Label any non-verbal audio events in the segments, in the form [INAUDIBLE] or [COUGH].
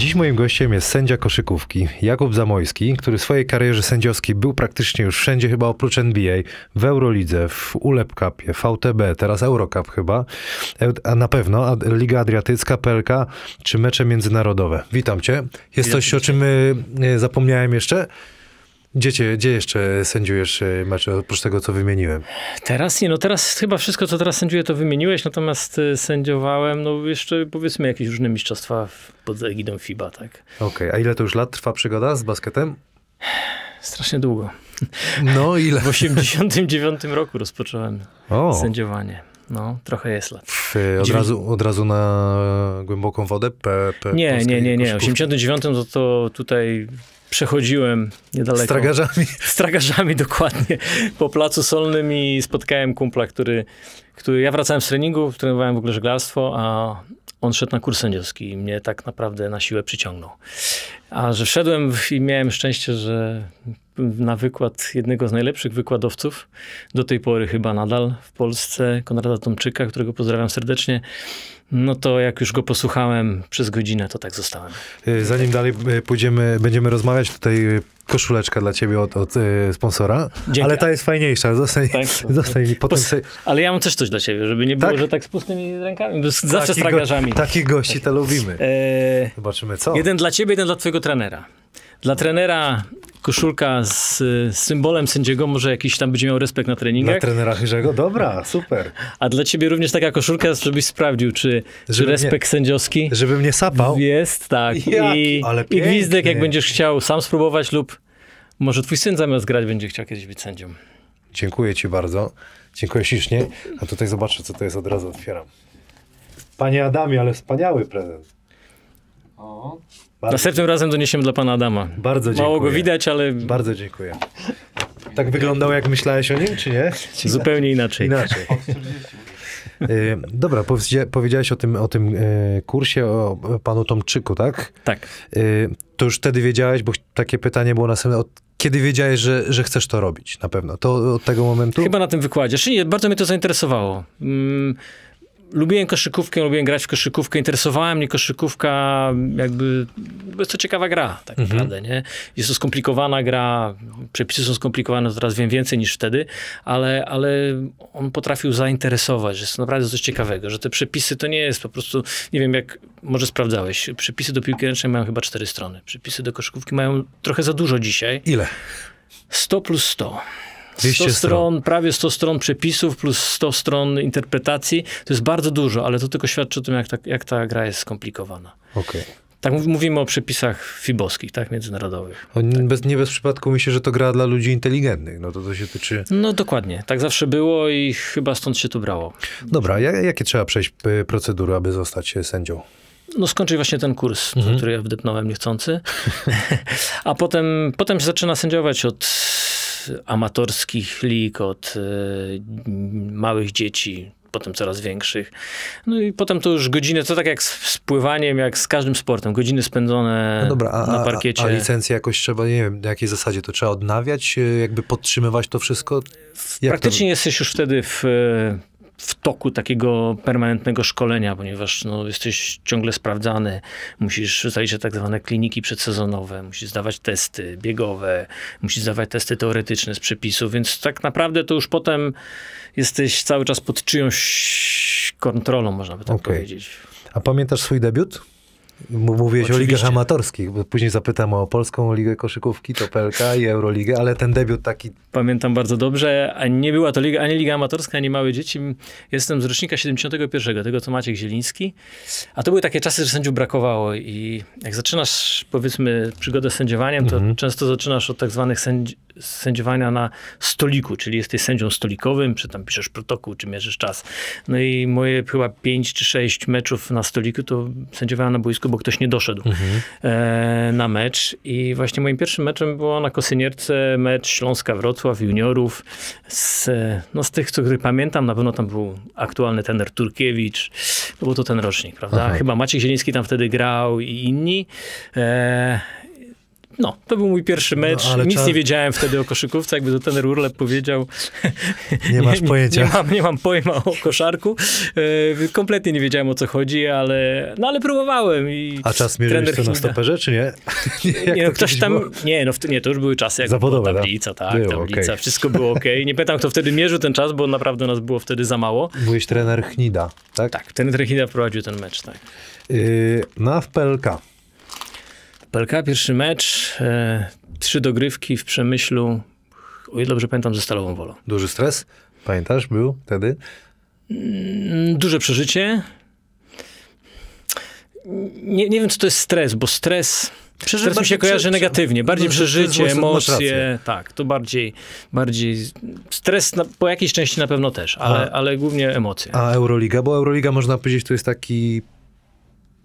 dziś moim gościem jest sędzia koszykówki Jakub Zamojski, który w swojej karierze sędziowskiej był praktycznie już wszędzie, chyba oprócz NBA, w Eurolidze, w ULEP Cupie, VTB, teraz Eurocup chyba, e, a na pewno Liga Adriatycka, PLK czy mecze międzynarodowe. Witam cię. Jest coś, o czym e, e, zapomniałem jeszcze? Gdzie, gdzie jeszcze sędziujesz mecze, oprócz tego, co wymieniłem? Teraz nie, no teraz chyba wszystko, co teraz sędziuję, to wymieniłeś, natomiast e, sędziowałem, no jeszcze powiedzmy jakieś różne mistrzostwa pod egidą FIBA, tak. Okej, okay. a ile to już lat trwa przygoda z basketem? Strasznie długo. No ile? W 89 roku rozpocząłem o. sędziowanie. No, trochę jest lat. E, od razu, od razu na głęboką wodę? P, p, nie, nie, nie, nie. W 89 to, to tutaj przechodziłem niedaleko. Z tragarzami, [LAUGHS] dokładnie. Po Placu Solnym i spotkałem kumpla, który, który... Ja wracałem z treningu, trenowałem w ogóle żeglarstwo, a on szedł na kurs sędziowski i mnie tak naprawdę na siłę przyciągnął. A że wszedłem i miałem szczęście, że na wykład jednego z najlepszych wykładowców, do tej pory chyba nadal w Polsce, Konrada Tomczyka, którego pozdrawiam serdecznie, no to jak już go posłuchałem przez godzinę, to tak zostałem. Y, zanim dalej y, pójdziemy, będziemy rozmawiać, tutaj y, koszuleczka dla ciebie od, od sponsora, Dzięki. ale ta jest fajniejsza, zostań, tak. [LAUGHS] zostań potem sobie... Ale ja mam też coś dla ciebie, żeby nie było, tak? że tak z pustymi rękami, zawsze z tragarzami. Go, takich gości tak. to lubimy. E, Zobaczymy co. Jeden dla ciebie, jeden dla twojego trenera. Dla trenera koszulka z symbolem sędziego, może jakiś tam będzie miał respekt na treningach. Dla trenera Chyżego? Dobra, super. A dla ciebie również taka koszulka, żebyś sprawdził, czy, żeby czy respekt mnie, sędziowski... żeby mnie sapał? Jest, tak. [LAUGHS] I, Ale I gwizdek, jak będziesz chciał sam spróbować lub może twój syn zamiast grać będzie chciał kiedyś być sędzią. Dziękuję ci bardzo. Dziękuję ślicznie. A tutaj zobaczę, co to jest, od razu otwieram. Panie Adamie, ale wspaniały prezent. O. Bardzo. Następnym razem doniesiemy dla pana Adama. Bardzo dziękuję. Mało go widać, ale... Bardzo dziękuję. Tak wyglądał, jak myślałeś o nim, czy nie? Zupełnie inaczej. Inaczej. Y, dobra, powiedziałeś o tym, o tym y, kursie, o panu Tomczyku, tak? Tak. Y, to już wtedy wiedziałeś, bo takie pytanie było następne, kiedy wiedziałeś, że, że chcesz to robić na pewno? To od tego momentu? Chyba na tym wykładzie. nie. bardzo mnie to zainteresowało. Mm, lubiłem koszykówkę, lubiłem grać w koszykówkę, interesowała mnie koszykówka, jakby, jest to ciekawa gra, tak mhm. naprawdę, nie? Jest to skomplikowana gra, przepisy są skomplikowane, teraz wiem więcej niż wtedy, ale, ale on potrafił zainteresować, że jest to naprawdę coś ciekawego, że te przepisy to nie jest po prostu, nie wiem jak, może sprawdzałeś, przepisy do piłki ręcznej mają chyba cztery strony, przepisy do koszykówki mają trochę za dużo dzisiaj. Ile? 100 plus 100. 100 stron, prawie 100 stron przepisów plus 100 stron interpretacji. To jest bardzo dużo, ale to tylko świadczy o tym, jak ta, jak ta gra jest skomplikowana. Okej. Okay. Tak mówimy o przepisach fibowskich, tak, międzynarodowych. No, nie, tak. Bez, nie bez przypadku myślę, że to gra dla ludzi inteligentnych, no to to się tyczy... No dokładnie, tak zawsze było i chyba stąd się to brało. Dobra, jakie trzeba przejść y, procedury, aby zostać y, sędzią? no skończyć właśnie ten kurs, mhm. który ja wdepnąłem niechcący. [LAUGHS] A potem, potem się zaczyna sędziować od amatorskich lig, od e, małych dzieci, potem coraz większych. No i potem to już godziny, to tak jak z pływaniem, jak z każdym sportem, godziny spędzone no dobra, a, na parkiecie. A, a licencję jakoś trzeba, nie wiem, na jakiej zasadzie to trzeba odnawiać, e, jakby podtrzymywać to wszystko? Jak Praktycznie to... jesteś już wtedy w e, w toku takiego permanentnego szkolenia, ponieważ no, jesteś ciągle sprawdzany, musisz zaliczać tak zwane kliniki przedsezonowe, musisz zdawać testy biegowe, musisz zdawać testy teoretyczne z przepisów, więc tak naprawdę to już potem jesteś cały czas pod czyjąś kontrolą, można by tak okay. powiedzieć. A pamiętasz swój debiut? Mówiłeś Oczywiście. o ligach amatorskich, bo później zapytam o Polską Ligę Koszykówki, Topelka i Euroligę, ale ten debiut taki... Pamiętam bardzo dobrze, a nie była to liga, ani liga amatorska, ani małe dzieci. Jestem z rocznika 71, tego co Maciek Zieliński. A to były takie czasy, że sędziów brakowało i jak zaczynasz, powiedzmy, przygodę z sędziowaniem, to mhm. często zaczynasz od tak zwanych sędziów, sędziowania na stoliku, czyli jesteś sędzią stolikowym, czy tam piszesz protokół, czy mierzysz czas. No i moje chyba pięć czy sześć meczów na stoliku to sędziowałem na boisku, bo ktoś nie doszedł mhm. e, na mecz. I właśnie moim pierwszym meczem było na Kosynierce mecz Śląska-Wrocław juniorów. Z, no z tych, co których pamiętam, na pewno tam był aktualny tener Turkiewicz, bo to ten rocznik, prawda? Aha. Chyba Maciej Zieliński tam wtedy grał i inni. E, no, to był mój pierwszy no, mecz. No, Nic nie wiedziałem wtedy o koszykówce, jakby to ten Urlep powiedział. Nie [LAUGHS] masz pojęcia. Nie, nie, mam, nie mam pojma o koszarku. E, kompletnie nie wiedziałem o co chodzi, ale, no, ale próbowałem. I A czas mierzyłeś to na stopę rzeczy, nie? [LAUGHS] nie, nie no, ktoś tam, było? nie, no, nie, to już były czasy, jak Zawodowe, tablica, tak, było, tablica, okay. wszystko było ok. Nie pytam, kto wtedy mierzył ten czas, bo naprawdę nas było wtedy za mało. Byłeś trener Chnida, tak? Tak, ten trener Chnida prowadził ten mecz, tak. Yy, na no, w PLK. PLK, pierwszy mecz, e, trzy dogrywki w Przemyślu, o ile dobrze pamiętam, ze Stalową Wolą. Duży stres? Pamiętasz, był wtedy? Mm, duże przeżycie. Nie, nie wiem, co to jest stres, bo stres... Przeżyć. Teraz mi się kojarzy prze, negatywnie. Bardziej przeżycie, emocje. Tak, to bardziej, bardziej stres na, po jakiejś części na pewno też, ale, a, ale głównie emocje. A Euroliga? Bo Euroliga można powiedzieć, to jest taki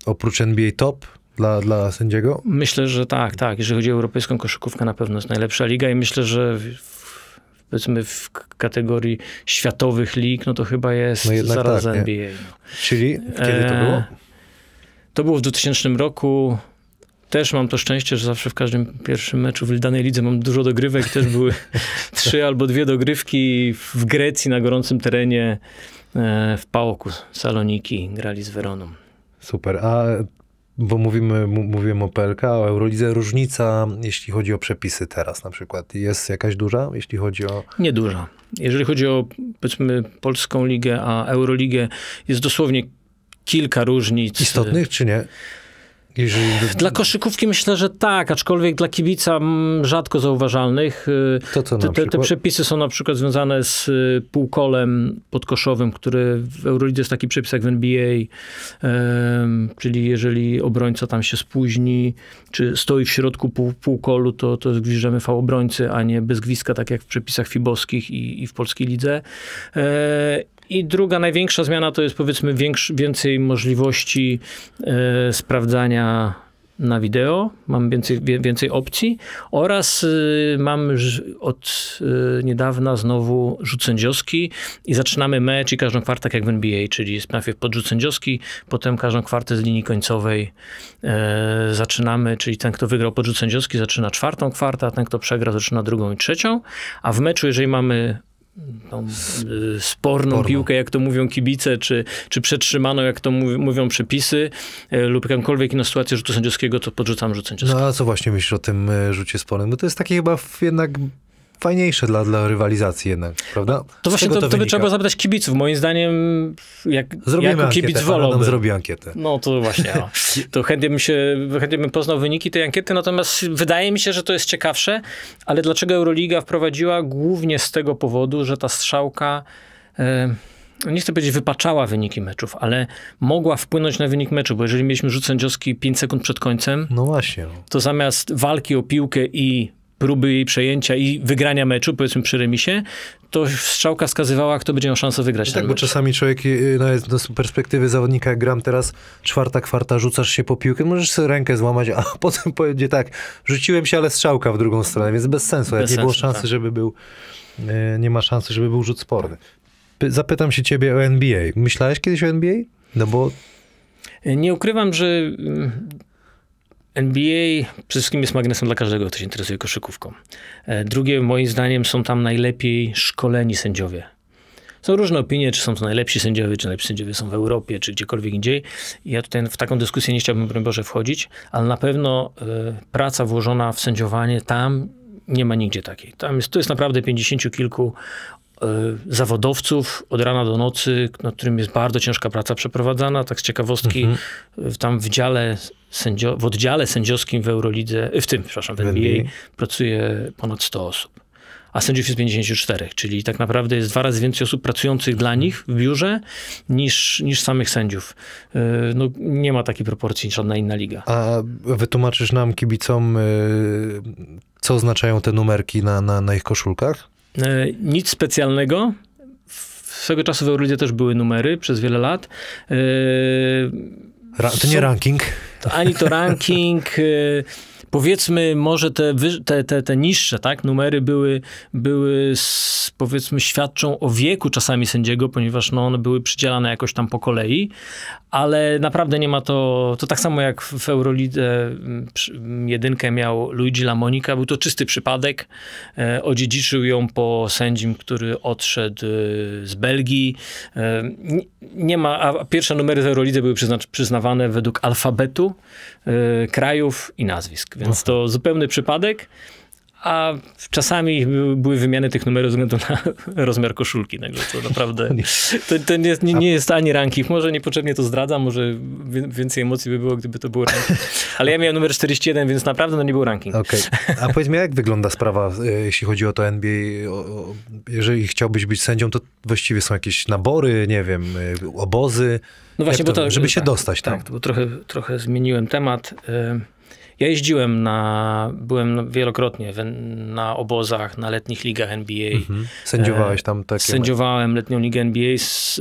oprócz NBA top, dla, dla sędziego? Myślę, że tak, tak. Jeżeli chodzi o europejską koszykówkę, na pewno jest najlepsza liga i myślę, że w, powiedzmy w kategorii światowych lig, no to chyba jest no zaraz tak, NBA. Czyli kiedy to e, było? E, to było w 2000 roku. Też mam to szczęście, że zawsze w każdym pierwszym meczu w danej lidze mam dużo dogrywek. Też były [LAUGHS] trzy albo dwie dogrywki w Grecji na gorącym terenie e, w Pałku Saloniki, grali z Weroną. Super. A bo mówimy, mówiłem o PLK, o Eurolidze, różnica, jeśli chodzi o przepisy teraz na przykład, jest jakaś duża, jeśli chodzi o... Nieduża. Jeżeli chodzi o, powiedzmy, Polską Ligę, a Euroligę, jest dosłownie kilka różnic. Y, Istotnych czy nie? Jeżeli... Dla koszykówki myślę, że tak, aczkolwiek dla kibica mm, rzadko zauważalnych. Y, to co te, te, te, przepisy są na przykład związane z y, półkolem podkoszowym, który w Eurolidze jest taki przepis jak w NBA, czyli jeżeli obrońca tam się spóźni, czy stoi w środku pół, półkolu, to, to zgwiżdżemy obrońcy, a nie bez gwizdka, tak jak w przepisach fibowskich i, i w polskiej lidze. E, i druga największa zmiana to jest powiedzmy więcej możliwości e, sprawdzania na wideo, mam więcej, więcej opcji oraz y, mam od y, niedawna znowu rzut sędziowski i zaczynamy mecz i każdą kwartę tak jak w NBA, czyli jest najpierw podrzut sędziowski, potem każdą kwartę z linii końcowej y, zaczynamy, czyli ten kto wygrał podrzut sędziowski zaczyna czwartą kwartę, a ten kto przegra zaczyna drugą i trzecią, a w meczu jeżeli mamy tą y, sporną, piłkę, jak to mówią kibice, czy, czy przetrzymano, jak to mówią przepisy, e, lub jakąkolwiek inną sytuację rzutu sędziowskiego, to podrzucam rzut sędziowski. No a co właśnie myślisz o tym e, rzucie spornym? to jest takie chyba jednak fajniejsze dla, dla rywalizacji jednak, prawda? No, to właśnie to, to, to by trzeba było zapytać kibiców. Moim zdaniem, jak, Zrobimy jako ankietę, kibic wolałby. Zrobi ankietę. No to właśnie. No. [LAUGHS] To chętnie bym, się, chętnie bym poznał wyniki tej ankiety, natomiast wydaje mi się, że to jest ciekawsze, ale dlaczego Euroliga wprowadziła? Głównie z tego powodu, że ta strzałka... Yy, nie chcę powiedzieć wypaczała wyniki meczów, ale mogła wpłynąć na wynik meczu, bo jeżeli mieliśmy rzut sędziowski 5 sekund przed końcem, no właśnie. No. to zamiast walki o piłkę i próby jej przejęcia i wygrania meczu, powiedzmy przy remisie, to strzałka wskazywała, kto będzie miał szansę wygrać. No tak, mecz. bo czasami człowiek, y, y, no jest z perspektywy zawodnika, jak gram teraz, czwarta kwarta, rzucasz się po piłkę, możesz sobie rękę złamać, a [LAUGHS] potem pojedzie tak, rzuciłem się, ale strzałka w drugą stronę, więc bez sensu. Bez jak sensu, nie było szansy, tak. żeby był, y, nie ma szansy, żeby był rzut sporny. Zapytam się ciebie o NBA. Myślałeś kiedyś o NBA? No bo nie ukrywam, że mm, NBA przede wszystkim jest magnesem dla każdego, kto się interesuje koszykówką. E, drugie, moim zdaniem, są tam najlepiej szkoleni sędziowie. Są różne opinie, czy są to najlepsi sędziowie, czy najlepsi sędziowie są w Europie, czy gdziekolwiek indziej. Ja tutaj w taką dyskusję nie chciałbym, broń Boże, wchodzić, ale na pewno y, praca włożona w sędziowanie tam nie ma nigdzie takiej. Tam jest, to jest naprawdę 50 kilku E, zawodowców od rana do nocy, nad którym jest bardzo ciężka praca przeprowadzana. Tak z ciekawostki, mhm. tam w dziale sędzio, w oddziale sędziowskim w Eurolidze, e, w tym, przepraszam, w NBA, NBA pracuje ponad 100 osób. A sędziów jest 54, czyli tak naprawdę jest dwa razy więcej osób pracujących dla nich w biurze niż, niż samych sędziów. E, no, nie ma takiej proporcji żadna inna liga. A wytłumaczysz nam, kibicom, co oznaczają te numerki na, na, na ich koszulkach? E, nic specjalnego. Swego czasu w Eurolidzie też były numery przez wiele lat. E, Ra to nie ranking. To ani to [LAUGHS] ranking. E, powiedzmy może te, te, te, te niższe tak, numery były, były z, powiedzmy świadczą o wieku czasami sędziego, ponieważ no, one były przydzielane jakoś tam po kolei, ale naprawdę nie ma to, to tak samo jak w Eurolidze jedynkę miał Luigi Lamonica, był to czysty przypadek, e, odziedziczył ją po sędzim, który odszedł e, z Belgii. E, nie ma, a pierwsze numery z Eurolidze były przyzna, przyznawane według alfabetu e, krajów i nazwisk, więc to zupełny przypadek. A czasami były wymiany tych numerów ze względu na [LAUGHS] rozmiar koszulki. Także to naprawdę [LAUGHS] to, to nie, nie, nie, jest ani ranking. Może niepotrzebnie to zdradzam, może więcej emocji by było, gdyby to był ranking. Ale ja miałem numer 41, więc naprawdę to nie był ranking. Okay. A powiedz mi, jak wygląda sprawa, e, jeśli chodzi o to NBA? jeżeli chciałbyś być sędzią, to właściwie są jakieś nabory, nie wiem, e, obozy. No właśnie, to, bo to, żeby się tak, dostać tam. Tak, bo trochę, trochę zmieniłem temat. E, ja jeździłem na, byłem wielokrotnie na obozach, na letnich ligach NBA. Mhm. Sędziowałeś tam e, takie? Sędziowałem letnią ligę NBA. Z,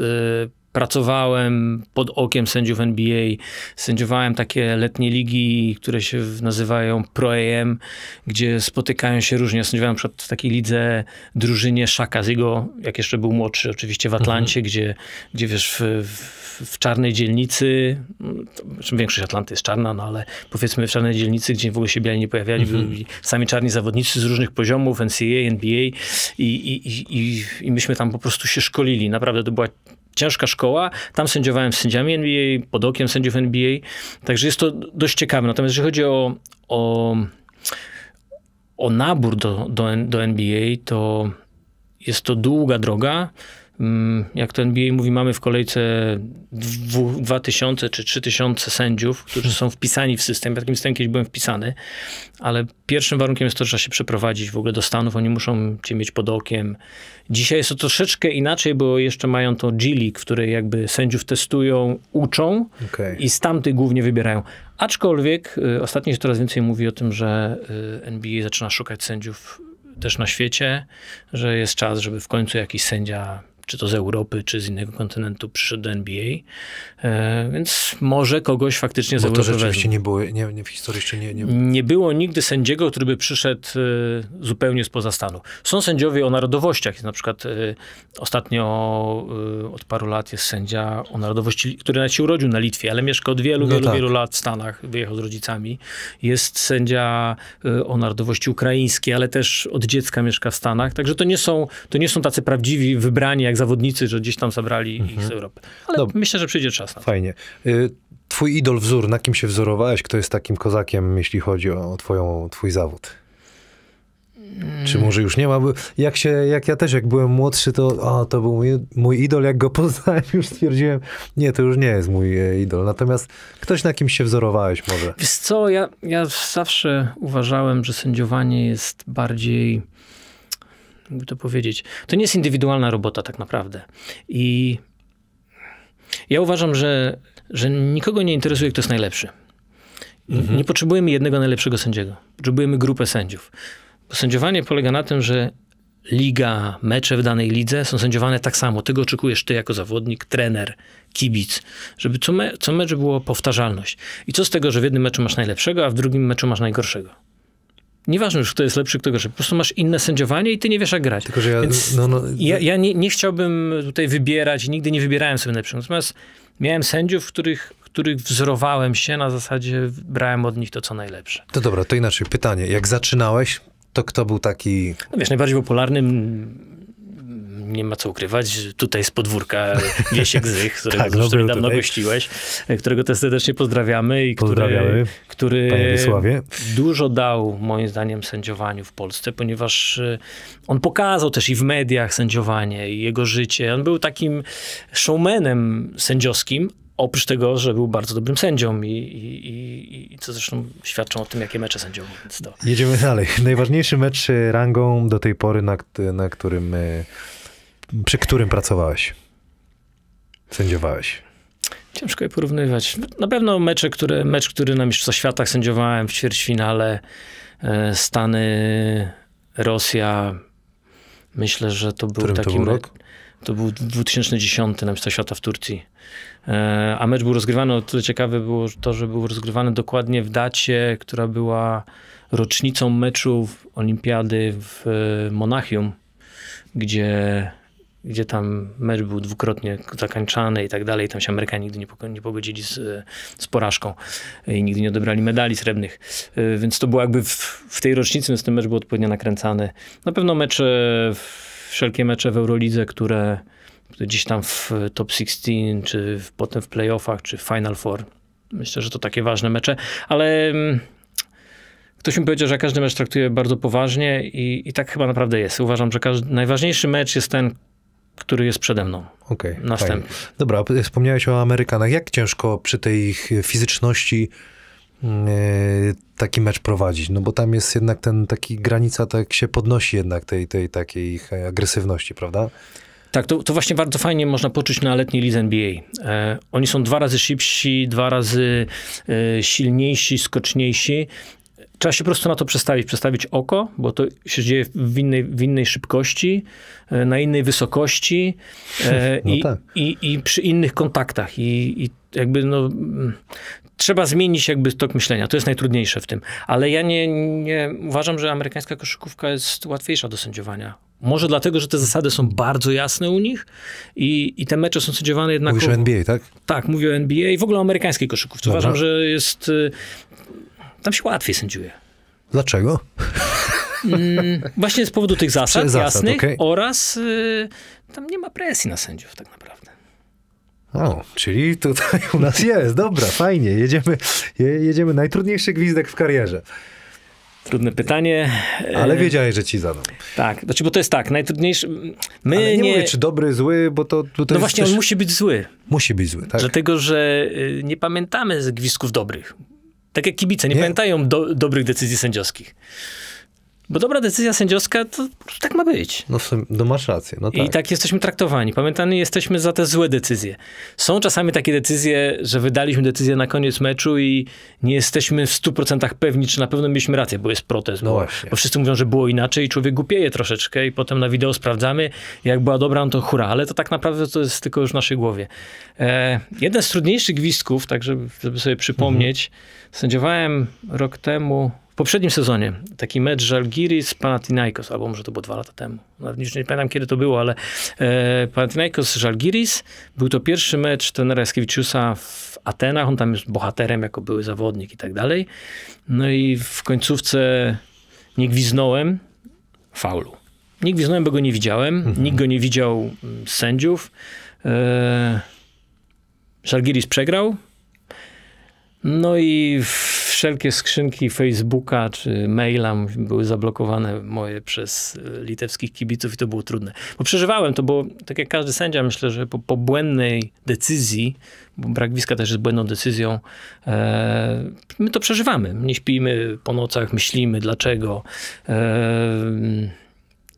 e, Pracowałem pod okiem sędziów NBA, sędziowałem takie letnie ligi, które się nazywają Pro-AM, gdzie spotykają się różnie. sędziowałem przed w takiej lidze drużynie Szaka z jego, jak jeszcze był młodszy, oczywiście w mhm. Atlancie, mhm. gdzie, gdzie wiesz, w, w, w czarnej dzielnicy, to, no, większość Atlanty jest czarna, no ale powiedzmy w czarnej dzielnicy, gdzie w ogóle się biali nie pojawiali, mhm. byli sami czarni zawodnicy z różnych poziomów, NCAA, NBA i, i, i, i myśmy tam po prostu się szkolili. Naprawdę to była ciężka szkoła. Tam sędziowałem z sędziami NBA, pod okiem sędziów NBA. Także jest to dość ciekawe. Natomiast jeżeli chodzi o, o, o nabór do, do, do NBA, to jest to długa droga. Mm, jak to NBA mówi, mamy w kolejce 2000 czy 3000 sędziów, którzy są wpisani w system. Ja takim systemem kiedyś byłem wpisany, ale pierwszym warunkiem jest to, że trzeba się przeprowadzić w ogóle do Stanów. Oni muszą cię mieć pod okiem. Dzisiaj jest to troszeczkę inaczej, bo jeszcze mają to G-League, w której jakby sędziów testują, uczą okay. i z tamtych głównie wybierają. Aczkolwiek y, ostatnio się coraz więcej mówi o tym, że y, NBA zaczyna szukać sędziów też na świecie, że jest czas, żeby w końcu jakiś sędzia czy to z Europy, czy z innego kontynentu przyszedł do NBA, e, więc może kogoś faktycznie z Europy to rzeczywiście nie było, nie, nie, w historii jeszcze nie, nie... Nie było nigdy sędziego, który by przyszedł e, zupełnie spoza stanu. Są sędziowie o narodowościach, na przykład e, ostatnio e, od paru lat jest sędzia o narodowości, który nawet się urodził na Litwie, ale mieszka od wielu, no wielu, tak. wielu lat w Stanach, wyjechał z rodzicami. Jest sędzia e, o narodowości ukraińskiej, ale też od dziecka mieszka w Stanach, także to nie są, to nie są tacy prawdziwi wybrani, jak jak zawodnicy, że gdzieś tam zabrali mhm. ich z Europy. Ale myślę, że przyjdzie czas na to. Fajnie. Y, twój idol, wzór, na kim się wzorowałeś? Kto jest takim kozakiem, jeśli chodzi o twoją, twój zawód? Mm. Czy może już nie ma? Jak, się, jak ja też, jak byłem młodszy, to o, to był mój, mój, idol. Jak go [LAUGHS] poznałem, już stwierdziłem, nie, to już nie jest mój e, idol. Natomiast ktoś, na kim się wzorowałeś może. Wiesz co, ja, ja zawsze uważałem, że sędziowanie jest bardziej jakby to powiedzieć, to nie jest indywidualna robota tak naprawdę. I ja uważam, że, że nikogo nie interesuje, kto jest najlepszy. Mhm. Nie potrzebujemy jednego najlepszego sędziego. Potrzebujemy grupę sędziów. Bo sędziowanie polega na tym, że liga, mecze w danej lidze są sędziowane tak samo. Tego oczekujesz ty jako zawodnik, trener, kibic. Żeby co, me, co mecz było powtarzalność. I co z tego, że w jednym meczu masz najlepszego, a w drugim meczu masz najgorszego? Nieważne już, kto jest lepszy, kto gorszy. Po prostu masz inne sędziowanie i ty nie wiesz, jak grać. Tylko, że ja, Więc no, no, ja, ja nie, nie, chciałbym tutaj wybierać, nigdy nie wybierałem sobie lepszych. Natomiast miałem sędziów, których, których wzorowałem się na zasadzie, brałem od nich to, co najlepsze. To dobra, to inaczej. Pytanie. Jak zaczynałeś, to kto był taki... No wiesz, najbardziej popularnym nie ma co ukrywać, tutaj [LAUGHS] z podwórka Wiesiek Zych, którego tak, no, który dawno gościłeś, którego też serdecznie pozdrawiamy i który, który dużo dał moim zdaniem sędziowaniu w Polsce, ponieważ e, on pokazał też i w mediach sędziowanie i jego życie. On był takim showmanem sędziowskim, Oprócz tego, że był bardzo dobrym sędzią i, i, i, i co zresztą świadczą o tym, jakie mecze sędziował Jedziemy dalej. Najważniejszy mecz rangą do tej pory, na, na którym e, przy którym pracowałeś? Sędziowałeś? Ciężko je porównywać. Na pewno mecze, które, mecz, który na Mistrzostwach Świata sędziowałem w ćwierćfinale e, Stany, Rosja. Myślę, że to był Którym taki to był rok? To był 2010 na Mistrzostwa Świata w Turcji. E, a mecz był rozgrywany, o tyle ciekawe było to, że był rozgrywany dokładnie w dacie, która była rocznicą meczów Olimpiady w e, Monachium, gdzie gdzie tam mecz był dwukrotnie zakończany i tak dalej. Tam się Amerykanie nigdy nie, nie pogodzili z, z, porażką i nigdy nie odebrali medali srebrnych. Y, więc to było jakby w, w tej rocznicy, więc ten mecz był odpowiednio nakręcany. Na pewno mecze, wszelkie mecze w Eurolidze, które gdzieś tam w top 16, czy w, potem w playoffach, czy w Final Four. Myślę, że to takie ważne mecze, ale mm, ktoś mi powiedział, że każdy mecz traktuje bardzo poważnie i, i tak chyba naprawdę jest. Uważam, że każdy, najważniejszy mecz jest ten, który jest przede mną. Okej. Okay, Następny. Fajnie. Dobra, wspomniałeś o Amerykanach. Jak ciężko przy tej ich fizyczności mm, e, taki mecz prowadzić? No bo tam jest jednak ten taki granica, tak się podnosi jednak tej, tej takiej ich agresywności, prawda? Tak, to, to właśnie bardzo fajnie można poczuć na letniej lidze NBA. E, oni są dwa razy szybsi, dwa razy e, silniejsi, skoczniejsi trzeba się po prostu na to przestawić, przestawić oko, bo to się dzieje w innej, w innej szybkości, e, na innej wysokości e, [LAUGHS] no i, tak. i, i, przy innych kontaktach. I, i jakby no, mm, trzeba zmienić jakby tok myślenia. To jest najtrudniejsze w tym. Ale ja nie, nie uważam, że amerykańska koszykówka jest łatwiejsza do sędziowania. Może dlatego, że te zasady są bardzo jasne u nich i, i te mecze są sędziowane jednak. Mówisz o NBA, tak? Tak, mówię o NBA i w ogóle o amerykańskiej koszykówce. Uważam, że jest y, tam się łatwiej sędziuje. Dlaczego? Mm, właśnie z powodu tych zasad, zasad jasnych okay. oraz y, tam nie ma presji na sędziów tak naprawdę. O, czyli tutaj u nas jest. Dobra, fajnie. Jedziemy, jedziemy. Najtrudniejszy gwizdek w karierze. Trudne pytanie. Y, Ale wiedziałeś, że ci zadam. Tak, znaczy, bo to jest tak, najtrudniejsze. My Ale nie, nie mówię, czy dobry, zły, bo to. to no właśnie, też... on musi być zły. Musi być zły, tak. Dlatego, że y, nie pamiętamy z gwizdków dobrych. Tak jak kibice, nie, nie. pamiętają do, dobrych decyzji sędziowskich. Bo dobra decyzja sędziowska, to tak ma być. No, sumie, no masz rację. No tak. I tak jesteśmy traktowani. Pamiętani jesteśmy za te złe decyzje. Są czasami takie decyzje, że wydaliśmy decyzję na koniec meczu i nie jesteśmy w 100% pewni, czy na pewno mieliśmy rację, bo jest protest. No bo, bo wszyscy mówią, że było inaczej i człowiek głupieje troszeczkę i potem na wideo sprawdzamy. Jak była dobra, no to hura. Ale to tak naprawdę to jest tylko już w naszej głowie. E, jeden z trudniejszych gwizdków, tak żeby, żeby sobie przypomnieć, mhm. sędziowałem rok temu w poprzednim sezonie taki mecz Żalgiris Panathinaikos, albo może to było dwa lata temu. Nawet już nie pamiętam kiedy to było, ale e, Panathinaikos Żalgiris był to pierwszy mecz trenera Jaskiewiczusa w Atenach. On tam jest bohaterem jako były zawodnik i tak dalej. No i w końcówce nie gwiznąłem faulu. Nie gwiznąłem, bo go nie widziałem. Mhm. Nikt go nie widział z sędziów. E, Żalgiris przegrał. No i w wszelkie skrzynki Facebooka czy maila były zablokowane moje przez e, litewskich kibiców i to było trudne. Bo przeżywałem to, bo tak jak każdy sędzia, myślę, że po, po błędnej decyzji, bo brak wiska też jest błędną decyzją, e, my to przeżywamy. Nie śpimy po nocach, myślimy dlaczego. E,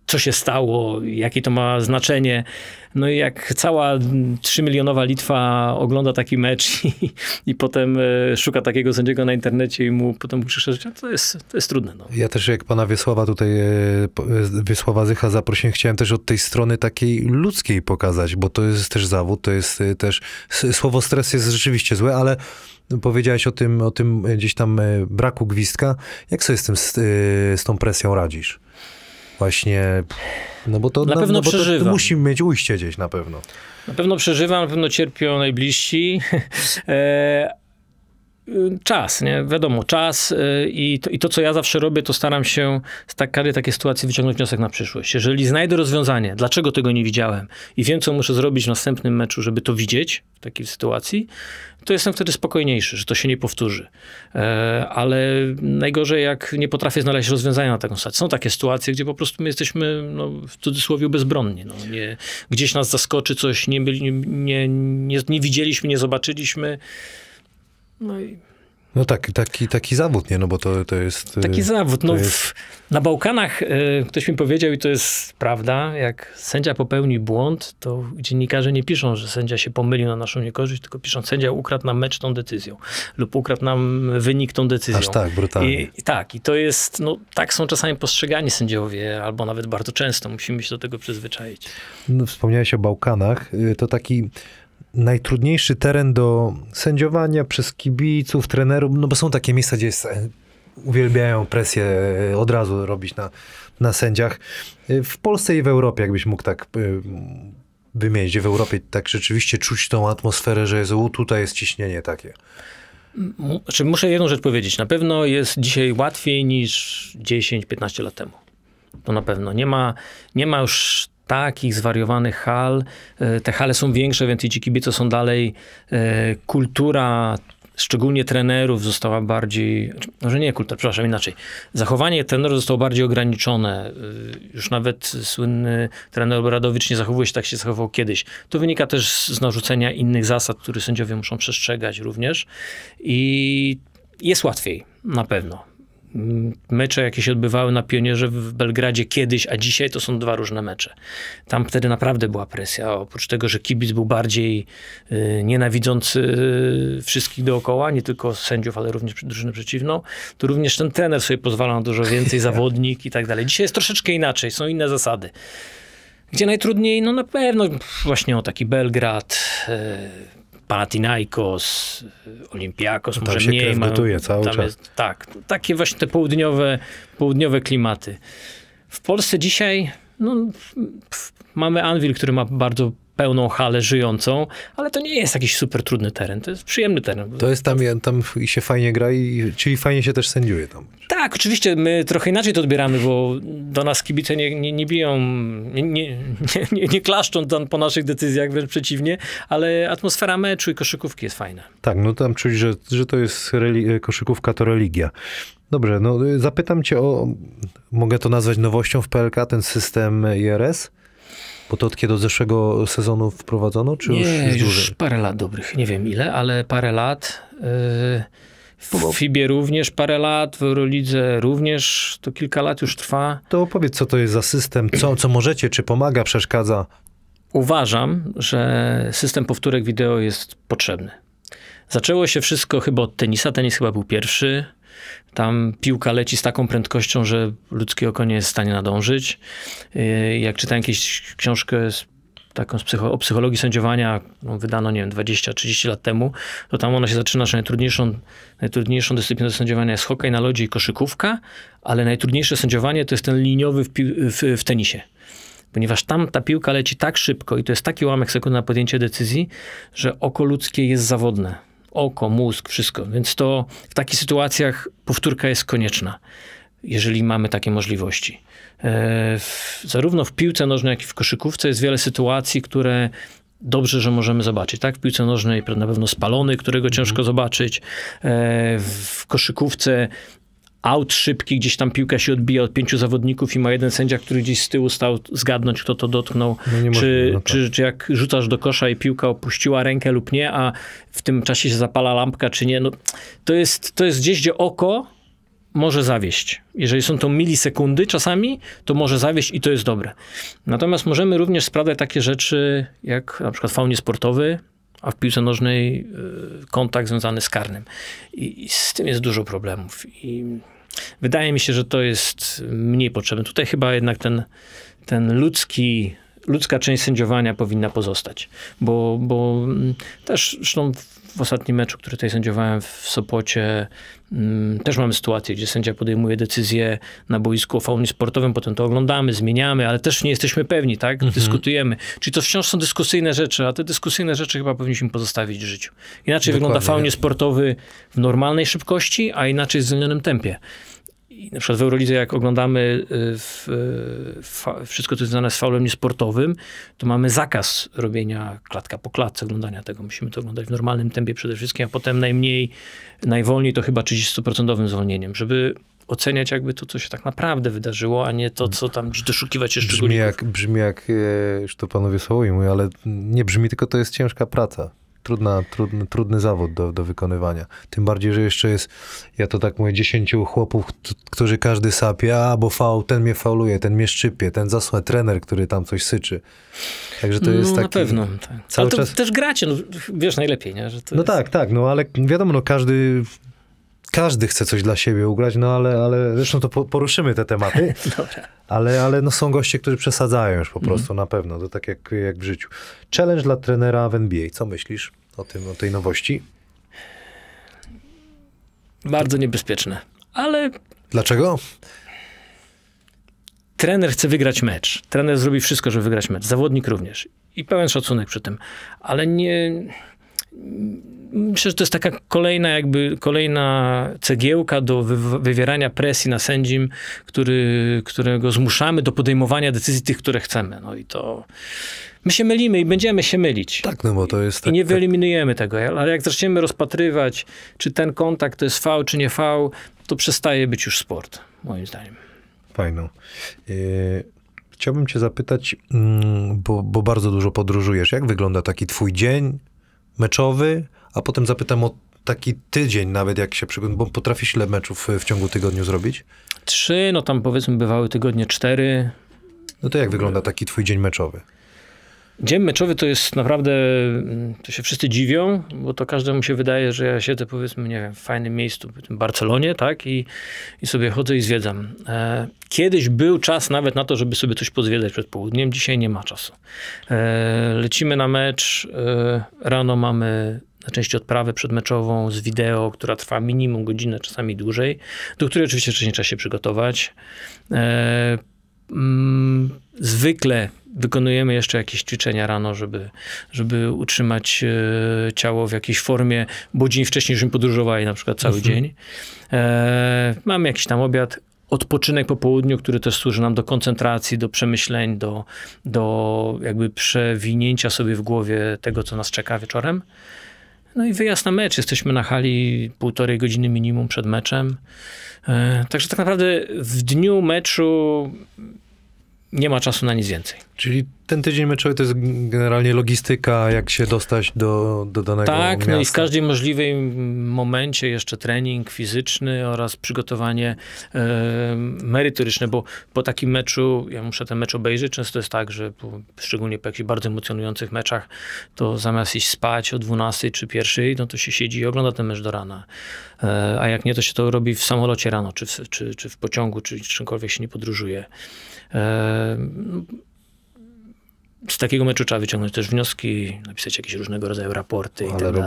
co się stało, jakie to ma znaczenie. No i jak cała 3-milionowa Litwa ogląda taki mecz [LAUGHS] i, i potem e, szuka takiego sędziego na internecie i mu potem krzycza, że to jest, to jest trudne. No. Ja też jak pana Wiesława tutaj, e, e, Wiesława Zycha zaprosiłem, chciałem też od tej strony takiej ludzkiej pokazać, bo to jest też zawód, to jest też, słowo stres jest rzeczywiście złe, ale powiedziałeś o tym, o tym gdzieś tam braku gwizdka. Jak sobie z, tym, z tą presją radzisz? właśnie. No bo to na, na no, pewno no To, musimy mieć ujście gdzieś na pewno. Na pewno przeżywam, na pewno cierpią najbliżsi. [LAUGHS] E, Y, czas, nie? Wiadomo, czas y, i to, i to, co ja zawsze robię, to staram się z tak, każdej takiej sytuacji wyciągnąć wniosek na przyszłość. Jeżeli znajdę rozwiązanie, dlaczego tego nie widziałem i wiem, co muszę zrobić w następnym meczu, żeby to widzieć w takiej sytuacji, to jestem wtedy spokojniejszy, że to się nie powtórzy. E, ale najgorzej, jak nie potrafię znaleźć rozwiązania na taką sytuację. Są takie sytuacje, gdzie po prostu my jesteśmy no, w cudzysłowie bezbronni. No, nie, gdzieś nas zaskoczy coś, nie, byli, nie, nie, nie widzieliśmy, nie zobaczyliśmy. No i no tak, taki, taki zawód, nie? No bo to, to jest... Y, taki zawód. No jest... w, na Bałkanach y, ktoś mi powiedział i to jest prawda, jak sędzia popełni błąd, to dziennikarze nie piszą, że sędzia się pomylił na naszą niekorzyść, tylko piszą, sędzia ukradł nam mecz tą decyzją lub ukradł nam wynik tą decyzją. Aż tak, brutalnie. I, I, tak, i to jest, no tak są czasami postrzegani sędziowie, albo nawet bardzo często. Musimy się do tego przyzwyczaić. No, wspomniałeś o Bałkanach. Y, to taki najtrudniejszy teren do sędziowania przez kibiców, trenerów, no bo są takie miejsca, gdzie jest, e, uwielbiają presję e, od razu robić na, na sędziach. E, w Polsce i w Europie, jakbyś mógł tak wymienić, w Europie tak rzeczywiście czuć tą atmosferę, że jest, tutaj jest ciśnienie takie. Czy muszę jedną rzecz powiedzieć. Na pewno jest dzisiaj łatwiej niż 10-15 lat temu. To na pewno. Nie ma, nie ma już takich zwariowanych hal. E, te hale są większe, więc i ci kibice są dalej. E, kultura szczególnie trenerów została bardziej, znaczy, może nie kultura, przepraszam, inaczej. Zachowanie trenerów zostało bardziej ograniczone. E, już nawet słynny trener Obradowicz nie zachowuje się tak, się zachował kiedyś. To wynika też z narzucenia innych zasad, które sędziowie muszą przestrzegać również i jest łatwiej, na pewno mecze, jakie się odbywały na Pionierze w Belgradzie kiedyś, a dzisiaj to są dwa różne mecze. Tam wtedy naprawdę była presja. Oprócz tego, że kibic był bardziej y, nienawidzący y, wszystkich dookoła, nie tylko sędziów, ale również drużynę przeciwną, to również ten trener sobie pozwala na dużo więcej, [LAUGHS] zawodnik i tak dalej. Dzisiaj jest troszeczkę inaczej, są inne zasady. Gdzie najtrudniej, no na pewno właśnie o taki Belgrad, y, Panathinaikos, Olympiakos, może się mniej. Mają, cały czas. Jest, tak, takie właśnie te południowe, południowe klimaty. W Polsce dzisiaj no, mamy Anvil, który ma bardzo pełną halę żyjącą, ale to nie jest jakiś super trudny teren, to jest przyjemny teren. To jest tam, tam się fajnie gra i czyli fajnie się też sędziuje tam. Tak, oczywiście, my trochę inaczej to odbieramy, bo do nas kibice nie, nie, nie biją, nie, nie, [LAUGHS] nie, nie klaszczą po naszych decyzjach, wręcz przeciwnie, ale atmosfera meczu i koszykówki jest fajna. Tak, no tam czuć, że, że to jest koszykówka to religia. Dobrze, no zapytam cię o, mogę to nazwać nowością w PLK, ten system IRS? Bo to od kiedy? Od zeszłego sezonu wprowadzono? Czy nie, już, już parę lat dobrych, nie wiem ile, ale parę lat. Yy, w FIBie również parę lat, w Eurolidze również, to kilka lat już trwa. To opowiedz, co to jest za system, co, co możecie, czy pomaga, przeszkadza? Uważam, że system powtórek wideo jest potrzebny. Zaczęło się wszystko chyba od tenisa, tenis chyba był pierwszy, tam piłka leci z taką prędkością, że ludzkie oko nie jest w stanie nadążyć. Y, jak czytałem jakieś książkę z taką z psycho o psychologii sędziowania no, wydano, nie wiem, 20-30 lat temu, to tam ona się zaczyna, że najtrudniejszą, najtrudniejszą dyscypliną do sędziowania jest hokej na lodzie i koszykówka, ale najtrudniejsze sędziowanie to jest ten liniowy w, w, w tenisie. Ponieważ tam ta piłka leci tak szybko i to jest taki ułamek sekund na podjęcie decyzji, że oko ludzkie jest zawodne oko, mózg, wszystko. Więc to w takich sytuacjach powtórka jest konieczna, jeżeli mamy takie możliwości. E, w, zarówno w piłce nożnej, jak i w koszykówce jest wiele sytuacji, które dobrze, że możemy zobaczyć. Tak? W piłce nożnej na pewno spalony, którego ciężko mhm. zobaczyć. E, w koszykówce aut szybki, gdzieś tam piłka się odbija od pięciu zawodników i ma jeden sędzia, który gdzieś z tyłu stał, zgadnąć kto to dotknął, no czy, można, no czy, tak. czy jak rzucasz do kosza i piłka opuściła rękę lub nie, a w tym czasie się zapala lampka czy nie. No, to, jest, to jest gdzieś, gdzie oko może zawieść. Jeżeli są to milisekundy czasami, to może zawieść i to jest dobre. Natomiast możemy również sprawdzać takie rzeczy jak na przykład faunie sportowy, a w piłce nożnej y, kontakt związany z karnym. I, I, z tym jest dużo problemów. I Wydaje mi się, że to jest mniej potrzebne. Tutaj chyba jednak ten, ten ludzki ludzka część sędziowania powinna pozostać. Bo, bo mm, też zresztą w ostatnim meczu, który tutaj sędziowałem w Sopocie, mm, też mamy sytuację, gdzie sędzia podejmuje decyzję na boisku o faunie sportowym, potem to oglądamy, zmieniamy, ale też nie jesteśmy pewni, tak? Mhm. Dyskutujemy. Czyli to wciąż są dyskusyjne rzeczy, a te dyskusyjne rzeczy chyba powinniśmy pozostawić w życiu. Inaczej Dokładnie, wygląda faunie sportowy w normalnej szybkości, a inaczej w zwolnionym tempie. I na przykład w Eurolidze, jak oglądamy y, w, w, wszystko, co jest związane z faulem niesportowym, to mamy zakaz robienia klatka po klatce, oglądania tego. Musimy to oglądać w normalnym tempie przede wszystkim, a potem najmniej, najwolniej to chyba 30% zwolnieniem, żeby oceniać jakby to, co się tak naprawdę wydarzyło, a nie to, co tam doszukiwać się brzmi jak, brzmi jak, e, już to panowie słowo mój, ale nie brzmi, tylko to jest ciężka praca trudna, trudny, trudny zawód do, do wykonywania. Tym bardziej, że jeszcze jest, ja to tak mówię, dziesięciu chłopów, którzy każdy sapie, a bo faul, ten mnie fauluje, ten mnie szczypie, ten zasłę trener, który tam coś syczy. Także to jest no, taki... Na pewno, tak. Ale to czas... też gracie, no, wiesz najlepiej, nie? no jest... tak, tak, no ale wiadomo, no każdy każdy chce coś dla siebie ugrać, no ale, ale zresztą to poruszymy te tematy. [LAUGHS] ale, ale no są goście, którzy przesadzają już po mhm. prostu, mm. na pewno, to tak jak, jak w życiu. Challenge dla trenera w NBA, co myślisz o, tym, o tej nowości? Bardzo niebezpieczne, ale... Dlaczego? Trener chce wygrać mecz. Trener zrobi wszystko, żeby wygrać mecz. Zawodnik również. I pełen szacunek przy tym. Ale nie myślę, że to jest taka kolejna jakby, kolejna cegiełka do wywierania presji na sędzim, który, którego zmuszamy do podejmowania decyzji tych, które chcemy. No i to... My się mylimy i będziemy się mylić. Tak, no bo to jest... Tak, I nie tak. wyeliminujemy tak. tego, ale jak zaczniemy rozpatrywać, czy ten kontakt to jest V, czy nie V, to przestaje być już sport, moim zdaniem. Fajno. E, chciałbym Cię zapytać, mm, bo, bo, bardzo dużo podróżujesz. Jak wygląda taki Twój dzień meczowy, a potem zapytam o taki tydzień nawet, jak się przygotuje, bo potrafisz ile meczów e, w ciągu tygodniu zrobić? Trzy, no tam powiedzmy bywały tygodnie cztery. No to jak wygląda taki twój dzień meczowy? Dzień meczowy to jest naprawdę, to się wszyscy dziwią, bo to każdemu się wydaje, że ja siedzę powiedzmy, nie wiem, w fajnym miejscu, w tym Barcelonie, tak, i, i sobie chodzę i zwiedzam. E, kiedyś był czas nawet na to, żeby sobie coś pozwiedzać przed południem, dzisiaj nie ma czasu. E, lecimy na mecz, e, rano mamy na części odprawę przedmeczową z wideo, która trwa minimum godzinę, czasami dłużej, do której oczywiście wcześniej trzeba się przygotować. E, mm, zwykle wykonujemy jeszcze jakieś ćwiczenia rano, żeby, żeby utrzymać e, ciało w jakiejś formie, bo dzień wcześniej, żeśmy podróżowali na przykład cały mhm. dzień. E, mamy jakiś tam obiad, odpoczynek po południu, który też służy nam do koncentracji, do przemyśleń, do, do jakby przewinięcia sobie w głowie tego, co nas czeka wieczorem. No i wyjazd na mecz. Jesteśmy na hali półtorej godziny minimum przed meczem. E, także tak naprawdę w dniu meczu nie ma czasu na nic więcej. Czyli ten tydzień meczowy to jest generalnie logistyka, jak się dostać do, do danego Tak, miasta. no i w każdym możliwym momencie jeszcze trening fizyczny oraz przygotowanie e, merytoryczne, bo po takim meczu, ja muszę ten mecz obejrzeć, często jest tak, że po, szczególnie po jakichś bardzo emocjonujących meczach, to zamiast iść spać o 12 czy 1, no to się siedzi i ogląda ten mecz do rana. E, a jak nie, to się to robi w samolocie rano, czy w, czy, czy w pociągu, czy czymkolwiek się nie podróżuje z takiego meczu trzeba wyciągnąć też wnioski, napisać jakieś różnego rodzaju raporty i tak dalej.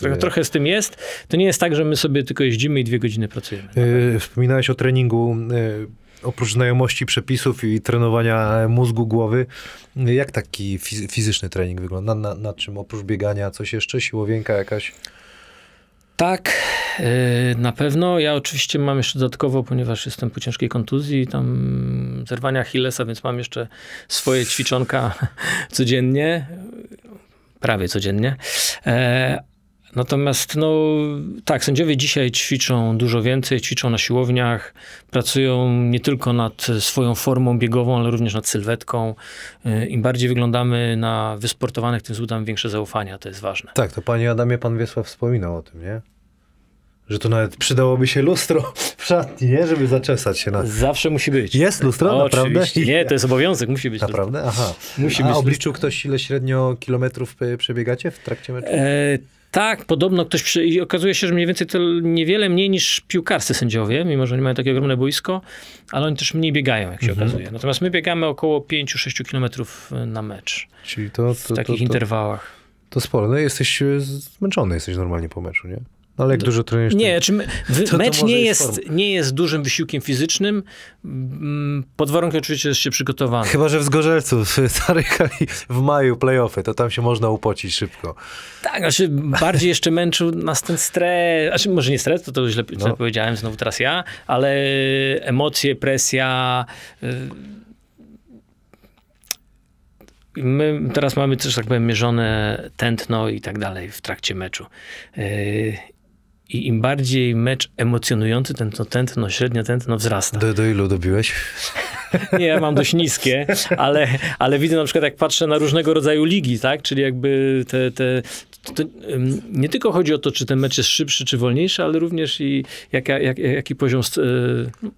trochę, trochę z tym jest. To nie jest tak, że my sobie tylko jeździmy i dwie godziny pracujemy. Yy, wspominałeś o treningu. Yy, oprócz znajomości przepisów i trenowania mózgu, głowy, jak taki fizyczny trening wygląda? Na, na, na czym oprócz biegania coś jeszcze? Siłowienka jakaś? Tak, y, na pewno. Ja oczywiście mam jeszcze dodatkowo, ponieważ jestem po ciężkiej kontuzji, tam zerwania Achillesa, więc mam jeszcze swoje ćwiczonka [LAUGHS] codziennie, prawie codziennie. E, Natomiast, no tak, sędziowie dzisiaj ćwiczą dużo więcej, ćwiczą na siłowniach, pracują nie tylko nad swoją formą biegową, ale również nad sylwetką. Y, Im bardziej wyglądamy na wysportowanych, tym zbudamy większe zaufania, to jest ważne. Tak, to panie Adamie, pan Wiesław wspominał o tym, nie? Że to nawet przydałoby się lustro w szatni, nie? Żeby zaczesać się na... Zawsze musi być. Jest lustro, o, naprawdę? Oczywiście. Nie, to jest obowiązek, musi być Naprawdę? Lustro. Aha. Musi A być obliczył lustro. ktoś, ile średnio kilometrów e, przebiegacie w trakcie meczu? E tak, podobno ktoś. Przy... I okazuje się, że mniej więcej to niewiele mniej niż piłkarscy sędziowie, mimo że oni mają takie ogromne boisko, ale oni też mniej biegają, jak się mhm. okazuje. Natomiast my biegamy około 5-6 km e, na mecz. Czyli to, to w takich to, to, interwałach. To sporo. No jesteś e, zmęczony, jesteś normalnie po meczu, nie? No, ale jak no. dużo trenujesz? Nie, czy [LAUGHS] mecz nie jest, nie jest dużym wysiłkiem fizycznym, mm, pod warunkiem oczywiście, że się przygotowany. Chyba, że w Zgorzelcu, w [LAUGHS] starych w maju playoffy, to tam się można upocić szybko. Tak, znaczy bardziej jeszcze męczył nas ten stres, znaczy może nie stres, to to źle, no. źle powiedziałem, znowu teraz ja, ale emocje, presja... Y, my teraz mamy też, tak powiem, mierzone tętno i tak dalej w trakcie meczu. Y, i im bardziej mecz emocjonujący, ten to tętno, średnio tętno wzrasta. Do, do ilu dobiłeś? [LAUGHS] Nie, ja mam dość niskie, ale, ale widzę na przykład, jak patrzę na różnego rodzaju ligi, tak? Czyli jakby te. te to, to, nie tylko chodzi o to, czy ten mecz jest szybszy, czy wolniejszy, ale również i jak, jak, jaki poziom st, y,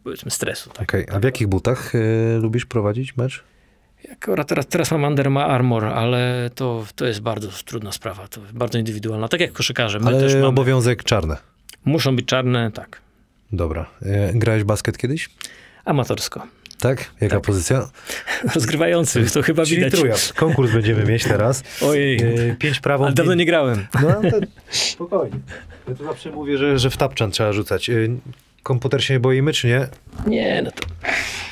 no, stresu. Tak? Okay. A w jakich butach y, lubisz prowadzić mecz? Akurat teraz, teraz Amander ma armor, ale to, to jest bardzo trudna sprawa, to bardzo indywidualna. Tak jak koszykarze. My ale też mamy... obowiązek czarne. Muszą być czarne, tak. Dobra. E, grałeś basket kiedyś? Amatorsko. Tak? Jaka tak. pozycja? [LAUGHS] Rozgrywający, to chyba Czyli widać. Konkurs będziemy mieć teraz. Ojej. E, pięć prawą. Ale dawno nie grałem. No, to [LAUGHS] spokojnie. Ja to zawsze mówię, że, że w tapczan trzeba rzucać. E, komputer się boimy, czy nie? Nie, no to...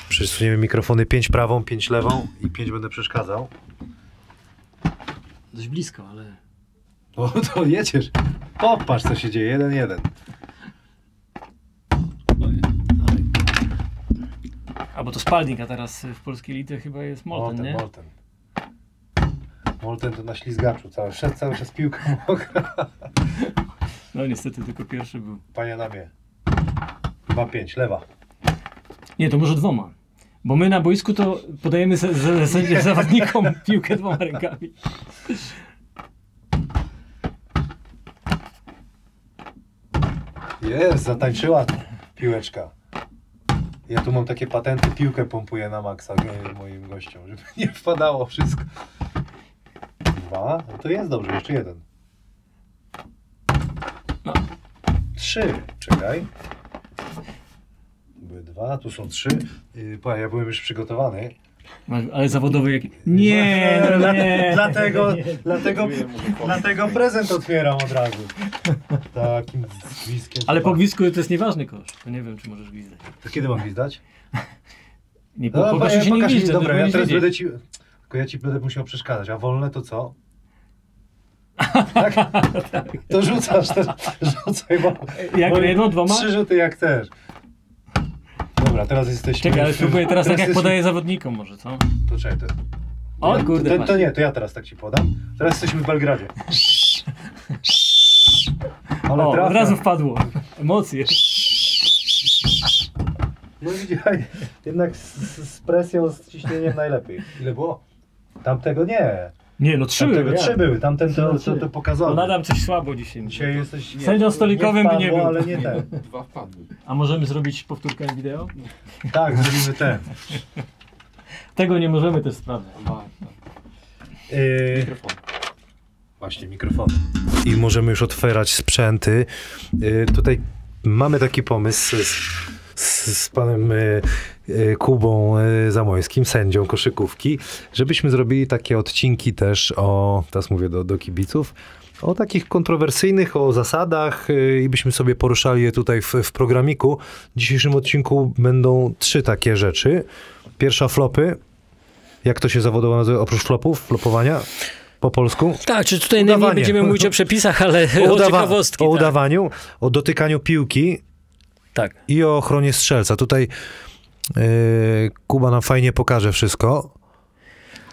Przesuniemy mikrofony 5 prawą, 5 lewą i 5 będę przeszkadzał. Dość blisko, ale... O, to jedziesz. Popatrz, co się dzieje. 1-1. Jeden, jeden. bo to spalnik, a teraz w polskiej lity chyba jest Molten, Molten nie? Molten. Molten to na ślizgaczu. Cały, szedł cały czas piłka mokra. No niestety tylko pierwszy był. Panie Damie. 2-5, lewa. Nie, to może dwoma. Bo my na boisku to podajemy zasadzie zawodnikom [LAUGHS] piłkę dwoma rękami. Jest, zatańczyła piłeczka. Ja tu mam takie patenty, piłkę pompuję na maksa moim gościom, żeby nie wpadało wszystko. Dwa, no to jest dobrze, jeszcze jeden. No. Trzy, czekaj były dwa, tu są trzy. Y, powiem, ja byłem już przygotowany. Ale zawodowy jak... [LAUGHS] Nie, no nie. Dlatego, [LAUGHS] nie, dlatego, dlatego prezent otwieram od razu. Takim gwizdkiem. Ale po gwizdku to jest nieważny kosz. To nie wiem, czy możesz gwizdać. To kiedy mam gwizdać? [LAUGHS] Nie, po, no, po ja, się nie Dobra, ja teraz będę ci... Tylko ja ci będę musiał przeszkadzać. A wolne to co? tak? To rzucasz też. Rzucaj, bo, jak bo jedno, dwoma? Trzy rzuty jak też. Dobra, teraz jesteśmy... Czekaj, ale spróbuję teraz tak jak podaję zawodnikom może, co? To czekaj, to... O, kurde, to, to, to nie, to ja teraz tak ci podam. Teraz jesteśmy w Belgradzie. Ale O, od razu wpadło. Emocje. No widziałeś, jednak z, z presją, z ciśnieniem najlepiej. Ile było? Tamtego nie. Nie, no trzy były. Trzy tak. były, tamten to, to, to pokazał. Nadam coś słabo dzisiaj. Dzisiaj jesteś... Nie, Sędzią stolikowym by nie był. ale nie ten. [LAUGHS] Dwa wpadły. A możemy zrobić powtórkę wideo? Tak, zrobimy ten. [LAUGHS] Tego nie możemy też sprawdzać. No, tak. y- mikrofon. Właśnie, mikrofon. I możemy już otwierać sprzęty. Y, tutaj mamy taki pomysł z z, z panem e, e, Kubą e, Zamońskim, sędzią koszykówki, żebyśmy zrobili takie odcinki też o, teraz mówię do, do kibiców, o takich kontrowersyjnych, o zasadach i byśmy sobie poruszali je tutaj w, w programiku. W dzisiejszym odcinku będą trzy takie rzeczy. Pierwsza flopy. Jak to się zawodowo nazywa? Oprócz flopów, flopowania? po polsku? Tak, czy tutaj nie będziemy mówić o przepisach, ale [LAUGHS] o, udawa- o ciekawostki. O tak. udawaniu, o dotykaniu piłki, tak. I o ochronie strzelca. Tutaj yy, Kuba nam fajnie pokaże wszystko.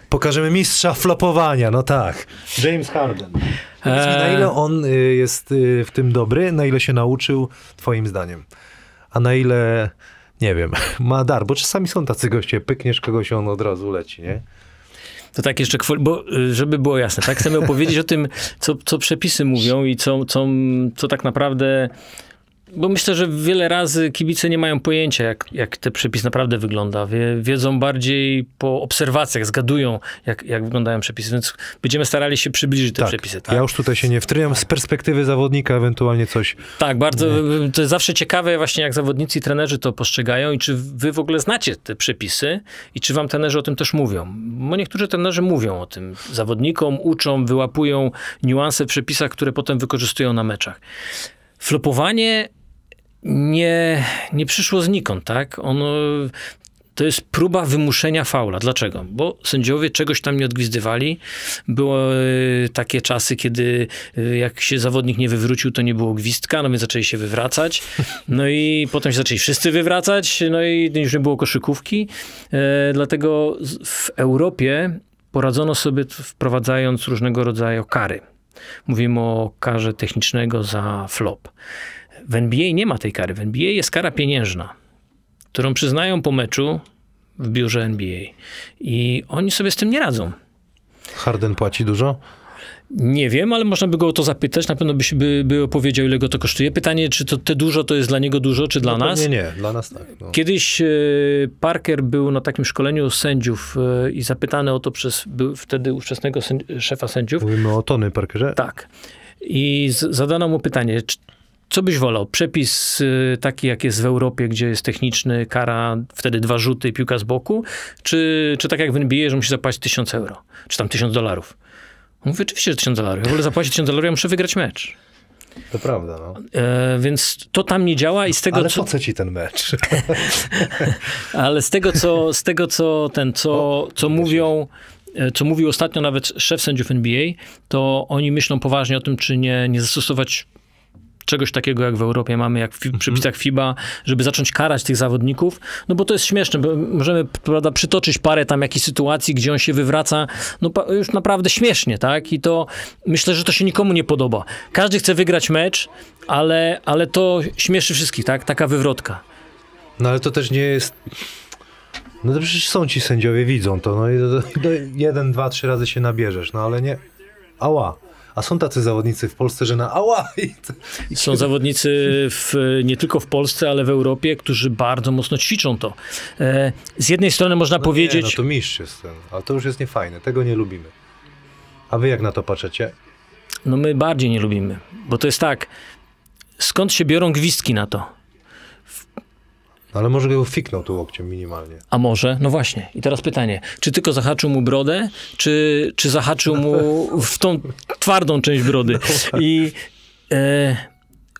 Pokażemy mistrza flopowania, no tak. James Harden. na ile eee. on y, jest y, w tym dobry, na ile się nauczył, twoim zdaniem? A na ile, nie wiem, [LAUGHS] ma dar? Bo czasami są tacy goście, pykniesz kogoś, on od razu leci, nie? To tak jeszcze, bo y, żeby było jasne, tak? Chcemy opowiedzieć o tym, co, co przepisy mówią i co, co, co tak naprawdę bo myślę, że wiele razy kibice nie mają pojęcia, jak, jak ten przepis naprawdę wygląda. Wie, wiedzą bardziej po obserwacjach, zgadują, jak, jak wyglądają przepisy, więc będziemy starali się przybliżyć te tak, przepisy. Tak? Ja już tutaj się nie wtryjam, z perspektywy zawodnika ewentualnie coś. Tak, bardzo, nie. to jest zawsze ciekawe właśnie, jak zawodnicy i trenerzy to postrzegają i czy wy w ogóle znacie te przepisy i czy wam trenerzy o tym też mówią. Bo niektórzy trenerzy mówią o tym zawodnikom, uczą, wyłapują niuanse w przepisach, które potem wykorzystują na meczach. Flopowanie nie, nie przyszło znikąd, tak? Ono, to jest próba wymuszenia faula. Dlaczego? Bo sędziowie czegoś tam nie odgwizdywali. Były takie czasy, kiedy y, jak się zawodnik nie wywrócił, to nie było gwizdka, no więc zaczęli się wywracać. [LAUGHS] No i potem się zaczęli wszyscy wywracać, no i już nie było koszykówki. E, dlatego w Europie poradzono sobie wprowadzając różnego rodzaju kary. Mówimy o karze technicznego za flop. W NBA nie ma tej kary. W NBA jest kara pieniężna, którą przyznają po meczu w biurze NBA. I oni sobie z tym nie radzą. Harden płaci dużo? Nie wiem, ale można by go o to zapytać. Na pewno by, się, by, by opowiedział, ile go to kosztuje. Pytanie, czy to te dużo to jest dla niego dużo, czy dla no, nas? Nie, nie, dla nas tak. No. Kiedyś y, Parker był na takim szkoleniu sędziów y, i zapytany o to przez był, wtedy ówczesnego szefa sędziów. Mówimy o Tony Parkerze. Tak. I z, zadano mu pytanie, czy, co byś wolał? Przepis y, taki, jak jest w Europie, gdzie jest techniczny, kara, wtedy dwa rzuty, piłka z boku, czy, czy tak jak w NBA, że musi zapłacić 1000 euro, czy tam 1000 dolarów? Mówię, oczywiście, że 1000 dolarów. Ja w ogóle zapłacić 1000 dolarów, ja muszę wygrać mecz. To prawda, no. E, więc to tam nie działa i z tego, Ale co... po co ci ten mecz? [LAUGHS] Ale z tego, co, z tego, co ten, co, o, co mówią, e, co mówił ostatnio nawet szef sędziów NBA, to oni myślą poważnie o tym, czy nie, nie zastosować czegoś takiego jak w Europie mamy, jak w mhm. przepisach FIBA, żeby zacząć karać tych zawodników, no bo to jest śmieszne, bo możemy prawda, przytoczyć parę tam jakichś sytuacji, gdzie on się wywraca, no już naprawdę śmiesznie, tak? I to myślę, że to się nikomu nie podoba. Każdy chce wygrać mecz, ale, ale to śmieszy wszystkich, tak? Taka wywrotka. No ale to też nie jest... No to przecież są ci sędziowie, widzą to, no i do, do jeden, dwa, trzy razy się nabierzesz, no ale nie... Ała, a są tacy zawodnicy w Polsce, że na ała! I... Są zawodnicy w, nie tylko w Polsce, ale w Europie, którzy bardzo mocno ćwiczą to. E, z jednej strony można no powiedzieć... Nie, no to mistrz jest ten, ale to już jest niefajne, tego nie lubimy. A wy jak na to patrzycie? No my bardziej nie lubimy, bo to jest tak, skąd się biorą gwizdki na to? No ale może go fiknął tu łokciem minimalnie. A może? No właśnie. I teraz pytanie. Czy tylko zahaczył mu brodę, czy, czy zahaczył mu w tą twardą część brody? I e,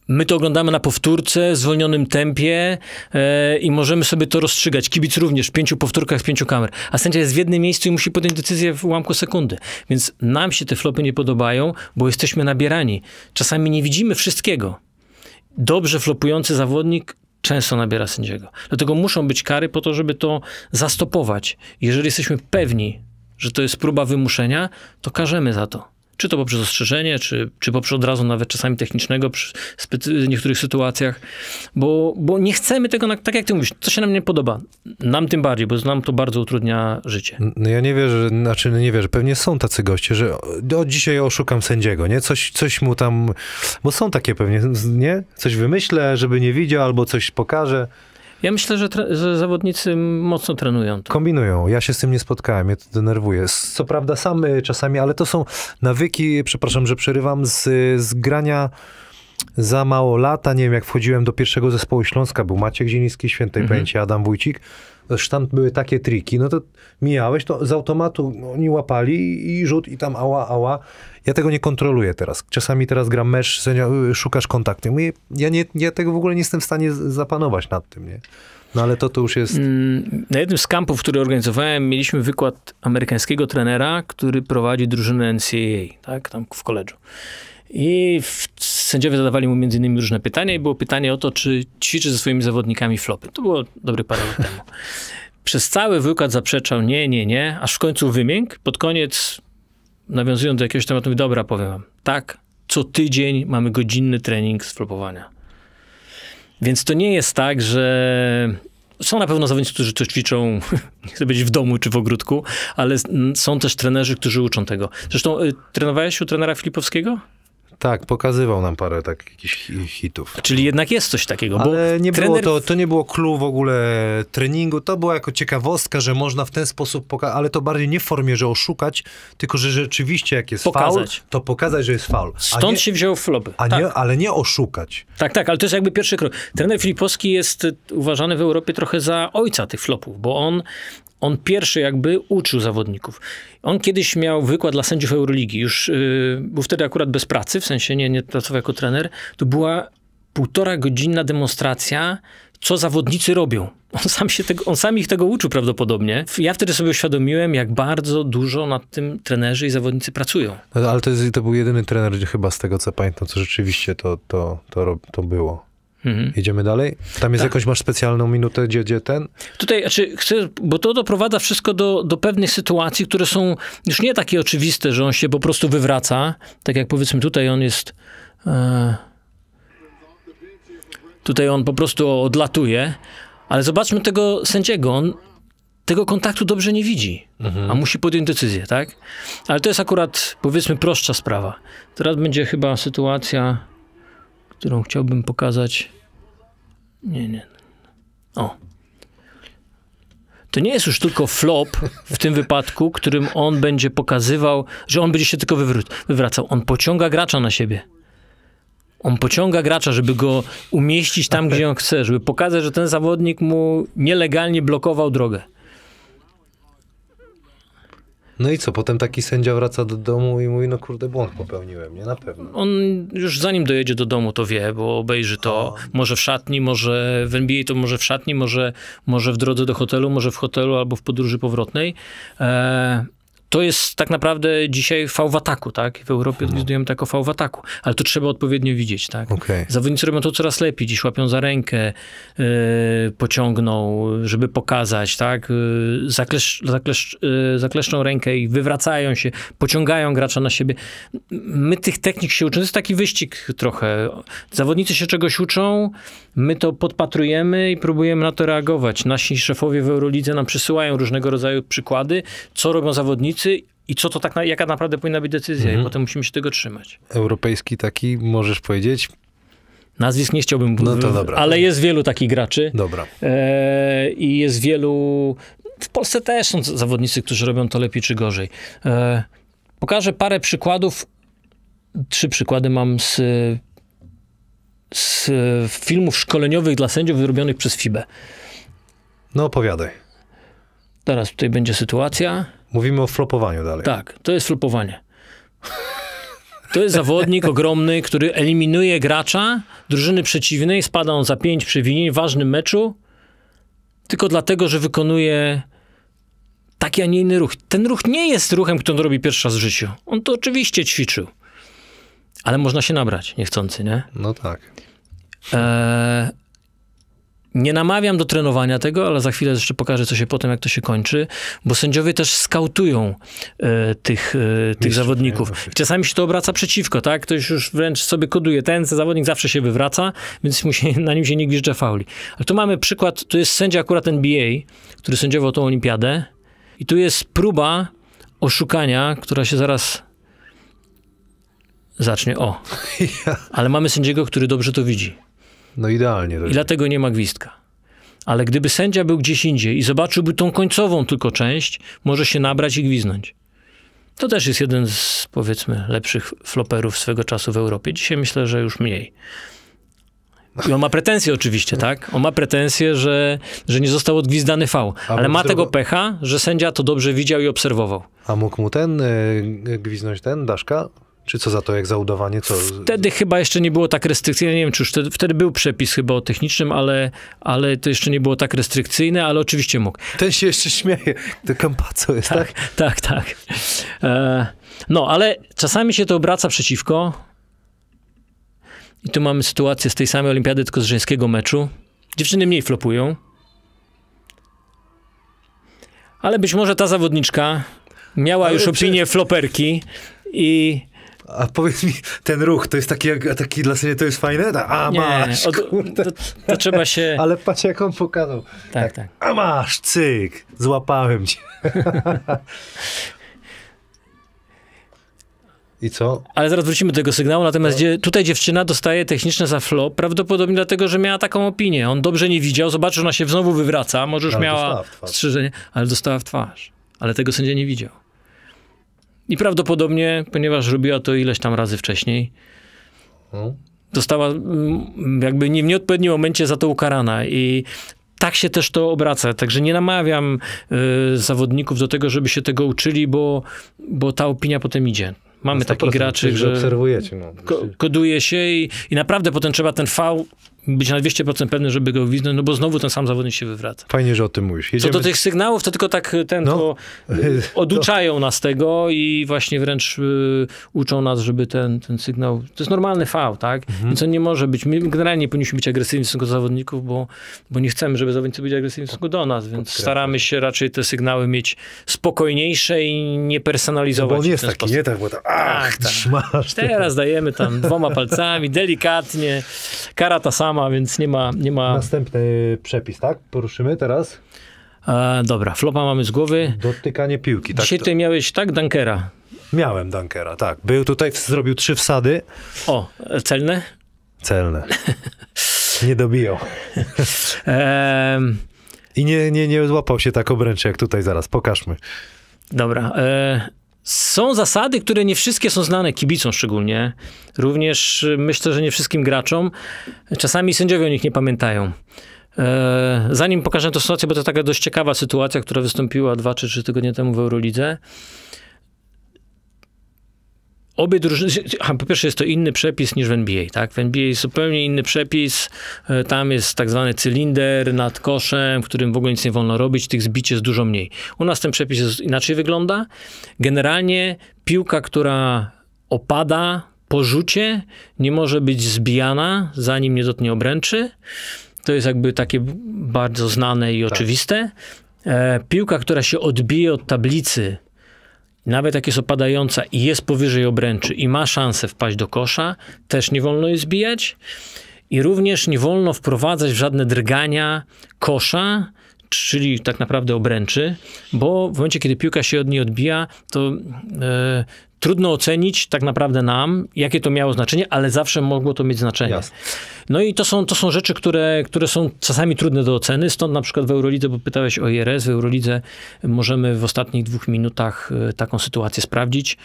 my to oglądamy na powtórce, w zwolnionym tempie e, i możemy sobie to rozstrzygać. Kibic również, w pięciu powtórkach, w pięciu kamer. A sędzia jest w jednym miejscu i musi podjąć decyzję w ułamku sekundy. Więc nam się te flopy nie podobają, bo jesteśmy nabierani. Czasami nie widzimy wszystkiego. Dobrze flopujący zawodnik często nabiera sędziego. Dlatego muszą być kary po to, żeby to zastopować. Jeżeli jesteśmy pewni, że to jest próba wymuszenia, to karzemy za to czy to poprzez ostrzeżenie, czy, czy poprzez od razu nawet czasami technicznego przy, w niektórych sytuacjach, bo, bo nie chcemy tego, tak jak ty mówisz, co się nam nie podoba. Nam tym bardziej, bo nam to bardzo utrudnia życie. No ja nie wierzę, znaczy nie wierzę, pewnie są tacy goście, że do dzisiaj oszukam sędziego, nie? Coś, coś mu tam, bo są takie pewnie, nie? Coś wymyślę, żeby nie widział, albo coś pokażę. Ja myślę, że, że zawodnicy mocno trenują. To. Kombinują. Ja się z tym nie spotkałem, mnie to denerwuje. Co prawda sam y, czasami, ale to są nawyki, przepraszam, że przerywam, z, z grania za mało lata, nie wiem, jak wchodziłem do pierwszego zespołu Śląska, był Maciek Zieliński, Świętej mhm. Pamięci, Adam Wójcik, już tam były takie triki, no to mijałeś, to z automatu oni łapali i rzut i tam ała, ała ja tego nie kontroluję teraz. Czasami teraz gram mecz, szukasz kontaktu. Mówię, ja, nie, ja tego w ogóle nie jestem w stanie zapanować nad tym, nie? No ale to to już jest... Mm, na jednym z kampów, który organizowałem, mieliśmy wykład amerykańskiego trenera, który prowadzi drużynę NCAA, tak, tam w koledżu. I w, sędziowie zadawali mu między innymi różne pytania i było pytanie o to, czy ćwiczy ze swoimi zawodnikami flopy. To było dobry parę lat temu. [LAUGHS] Przez cały wykład zaprzeczał nie, nie, nie, aż w końcu wymięk. Pod koniec nawiązując do jakiegoś tematu, dobra, powiem wam, tak, co tydzień mamy godzinny trening z flopowania. Więc to nie jest tak, że są na pewno zawodnicy, którzy to ćwiczą, [LAUGHS] nie chcę być w domu czy w ogródku, ale są też trenerzy, którzy uczą tego. Zresztą y, trenowałeś u trenera Filipowskiego? Tak, pokazywał nam parę takich tak hitów. Czyli jednak jest coś takiego, Ale nie trener... było to, to nie było clue w ogóle treningu, to była jako ciekawostka, że można w ten sposób pokazać, ale to bardziej nie w formie, że oszukać, tylko że rzeczywiście jak jest pokazać. faul, to pokazać, że jest faul. Stąd nie, się wziął flop. A tak. nie, ale nie oszukać. Tak, tak, ale to jest jakby pierwszy krok. Trener Filipowski jest uważany w Europie trochę za ojca tych flopów, bo on on pierwszy jakby uczył zawodników. On kiedyś miał wykład dla sędziów Euroligi, już yy, był wtedy akurat bez pracy, w sensie nie, nie pracował jako trener. To była półtora godzinna demonstracja, co zawodnicy robią. On sam, się tego, on sam ich tego uczył prawdopodobnie. Ja wtedy sobie uświadomiłem, jak bardzo dużo nad tym trenerzy i zawodnicy pracują. No, ale to, jest, to był jedyny trener chyba z tego, co pamiętam, co rzeczywiście to, to, to, to było. Mhm. Jedziemy dalej. Tam jest tak. jakoś, masz specjalną minutę, gdzie, gdzie ten? Tutaj, znaczy, chcę, bo to doprowadza wszystko do, do pewnych sytuacji, które są już nie takie oczywiste, że on się po prostu wywraca. Tak jak powiedzmy tutaj, on jest... E, tutaj on po prostu odlatuje. Ale zobaczmy tego sędziego. On tego kontaktu dobrze nie widzi, mhm. a musi podjąć decyzję, tak? Ale to jest akurat, powiedzmy, prostsza sprawa. Teraz będzie chyba sytuacja którą chciałbym pokazać. Nie, nie. O. To nie jest już tylko flop w tym wypadku, którym on będzie pokazywał, że on będzie się tylko wywracał. On pociąga gracza na siebie. On pociąga gracza, żeby go umieścić tam, gdzie on chce, żeby pokazać, że ten zawodnik mu nielegalnie blokował drogę. No i co, potem taki sędzia wraca do domu i mówi, no kurde, błąd popełniłem, nie? Na pewno. On już zanim dojedzie do domu, to wie, bo obejrzy to. A. Może w szatni, może w NBA to może w szatni, może, może w drodze do hotelu, może w hotelu albo w podróży powrotnej. E to jest tak naprawdę dzisiaj fał w ataku, tak? W Europie mhm. odwiedzujemy tak o fał w ataku, ale to trzeba odpowiednio widzieć, tak? Okay. Zawodnicy robią to coraz lepiej, dziś łapią za rękę, yy, pociągną, żeby pokazać, tak? Yy, zaklesz, zaklesz, yy, zakleszczą rękę i wywracają się, pociągają gracza na siebie. My tych technik się uczymy, to jest taki wyścig trochę. Zawodnicy się czegoś uczą, my to podpatrujemy i próbujemy na to reagować. Nasi szefowie w Eurolidze nam przysyłają różnego rodzaju przykłady, co robią zawodnicy, i co to tak, na, jaka naprawdę powinna być decyzja mhm. i potem musimy się tego trzymać. Europejski taki, możesz powiedzieć, Nazwisk nie chciałbym, no to dobra. ale jest wielu takich graczy. Dobra. E, I jest wielu. W Polsce też są zawodnicy, którzy robią to lepiej czy gorzej. E, pokażę parę przykładów. Trzy przykłady mam z, z filmów szkoleniowych dla sędziów wyrobionych przez FIBE. No opowiadaj. Teraz tutaj będzie sytuacja. Mówimy o flopowaniu dalej. Tak, to jest flopowanie. To jest zawodnik ogromny, który eliminuje gracza drużyny przeciwnej, spada on za pięć przewinień w ważnym meczu, tylko dlatego, że wykonuje taki, a nie inny ruch. Ten ruch nie jest ruchem, który on robi pierwszy raz w życiu. On to oczywiście ćwiczył. Ale można się nabrać niechcący, nie? No tak. Eee, nie namawiam do trenowania tego, ale za chwilę jeszcze pokażę, co się potem, jak to się kończy, bo sędziowie też skautują e, tych, e, tych zawodników. I czasami się to obraca przeciwko, tak? Ktoś już wręcz sobie koduje. Ten zawodnik zawsze się wywraca, więc mu się, [LAUGHS] na nim się nie gwizdże fauli. Ale tu mamy przykład, tu jest sędzia akurat NBA, który sędziował tą olimpiadę i tu jest próba oszukania, która się zaraz zacznie. O! [LAUGHS] Ale mamy sędziego, który dobrze to widzi. No idealnie. I dlatego nie ma gwizdka. Ale gdyby sędzia był gdzieś indziej i zobaczyłby tą końcową tylko część, może się nabrać i gwiznąć. To też jest jeden z, powiedzmy, lepszych floperów swego czasu w Europie. Dzisiaj myślę, że już mniej. I on ma pretensje oczywiście, tak? On ma pretensje, że, że nie został odgwizdany V. Ale ma tego pecha, że sędzia to dobrze widział i obserwował. A mógł mu ten y, gwiznąć ten, Daszka? Czy co za to, jak zaudowanie? Co? Wtedy chyba jeszcze nie było tak restrykcyjne, nie wiem, czy już wtedy, wtedy był przepis chyba o technicznym, ale, ale to jeszcze nie było tak restrykcyjne, ale oczywiście mógł. Ten się jeszcze śmieje, to Campazzo jest, tak? Tak, tak. tak. E, no, ale czasami się to obraca przeciwko. I tu mamy sytuację z tej samej olimpiady, tylko z żeńskiego meczu. Dziewczyny mniej flopują. Ale być może ta zawodniczka miała ale już opinię floperki i a powiedz mi, ten ruch to jest taki, taki dla siebie to jest fajne? a nie, masz, nie, kurde. To, to, trzeba się... [LAUGHS] Ale patrz jak on pokazał. Tak, tak, tak. A masz, cyk, złapałem cię. [LAUGHS] I co? Ale zaraz wrócimy do tego sygnału, natomiast no. tutaj dziewczyna dostaje techniczne za flop, prawdopodobnie dlatego, że miała taką opinię. On dobrze nie widział, zobaczył, ona się znowu wywraca, może już ale miała strzeżenie, ale dostała w twarz. Ale tego sędzia nie widział. I prawdopodobnie, ponieważ robiła to ileś tam razy wcześniej, została no. mm, jakby nie w nieodpowiednim momencie za to ukarana. I tak się też to obraca. Także nie namawiam y, zawodników do tego, żeby się tego uczyli, bo, bo ta opinia potem idzie. Mamy takich graczy, że, że obserwujecie, no. ko koduje się i, i naprawdę potem trzeba ten V być na 200% pewny, żeby go widzieć, no bo znowu ten sam zawodnik się wywraca. Fajnie, że o tym mówisz. Jedziemy... Co do tych sygnałów, to tylko tak e, ten, no. to e, [LAUGHS] oduczają to... nas tego i właśnie wręcz y, uczą nas, żeby ten, ten sygnał, to jest normalny fał, tak? Mhm. Więc on nie może być, my generalnie powinniśmy być agresywni w stosunku do zawodników, bo, bo nie chcemy, żeby zawodnicy byli agresywni w stosunku do nas, więc staramy się raczej te sygnały mieć spokojniejsze i nie personalizować. No bo jest taki, sposób. nie tak, bo tam, ach, ach tak. tak. Trzymasz, Teraz dajemy tam dwoma palcami, delikatnie, kara ta sama, sama, więc nie ma, nie ma... Następny przepis, tak? Poruszymy teraz? E, dobra, flopa mamy z głowy. Dotykanie piłki. Tak? Dzisiaj ty miałeś, tak, Dunkera. Miałem Dunkera, tak. Był tutaj, zrobił trzy wsady. O, celne? Celne. nie dobijał. e... I nie, nie, nie złapał się tak obręczy, jak tutaj zaraz. Pokażmy. Dobra. E... Są zasady, które nie wszystkie są znane kibicom szczególnie. Również y, myślę, że nie wszystkim graczom. Czasami sędziowie o nich nie pamiętają. E, zanim pokażę tę sytuację, bo to taka dość ciekawa sytuacja, która wystąpiła dwa czy trzy tygodnie temu w Eurolidze obie drużyny, po pierwsze jest to inny przepis niż w NBA, tak? W NBA jest zupełnie inny przepis, e, tam jest tak zwany cylinder nad koszem, w którym w ogóle nic nie wolno robić, tych zbić jest dużo mniej. U nas ten przepis jest, inaczej wygląda. Generalnie piłka, która opada po rzucie, nie może być zbijana, zanim nie dotknie obręczy. To jest jakby takie bardzo znane i tak. oczywiste. E, piłka, która się odbije od tablicy, nawet jak jest opadająca i jest powyżej obręczy i ma szansę wpaść do kosza, też nie wolno jej zbijać. I również nie wolno wprowadzać w żadne drgania kosza, czyli tak naprawdę obręczy, bo w momencie, kiedy piłka się od niej odbija, to, e, Trudno ocenić tak naprawdę nam, jakie to miało znaczenie, ale zawsze mogło to mieć znaczenie. Jasne. No i to są, to są rzeczy, które, które są czasami trudne do oceny, stąd na przykład w Eurolidze, bo pytałeś o IRS, w Eurolidze możemy w ostatnich dwóch minutach e, taką sytuację sprawdzić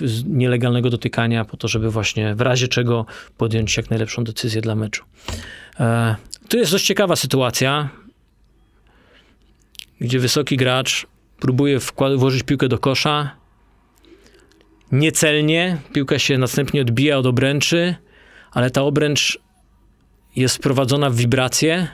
yy, nielegalnego dotykania po to, żeby właśnie w razie czego podjąć jak najlepszą decyzję dla meczu. Yy, e, to jest dość ciekawa sytuacja, gdzie wysoki gracz próbuje włożyć piłkę do kosza, niecelnie, piłka się następnie odbija od obręczy, ale ta obręcz jest wprowadzona w wibrację,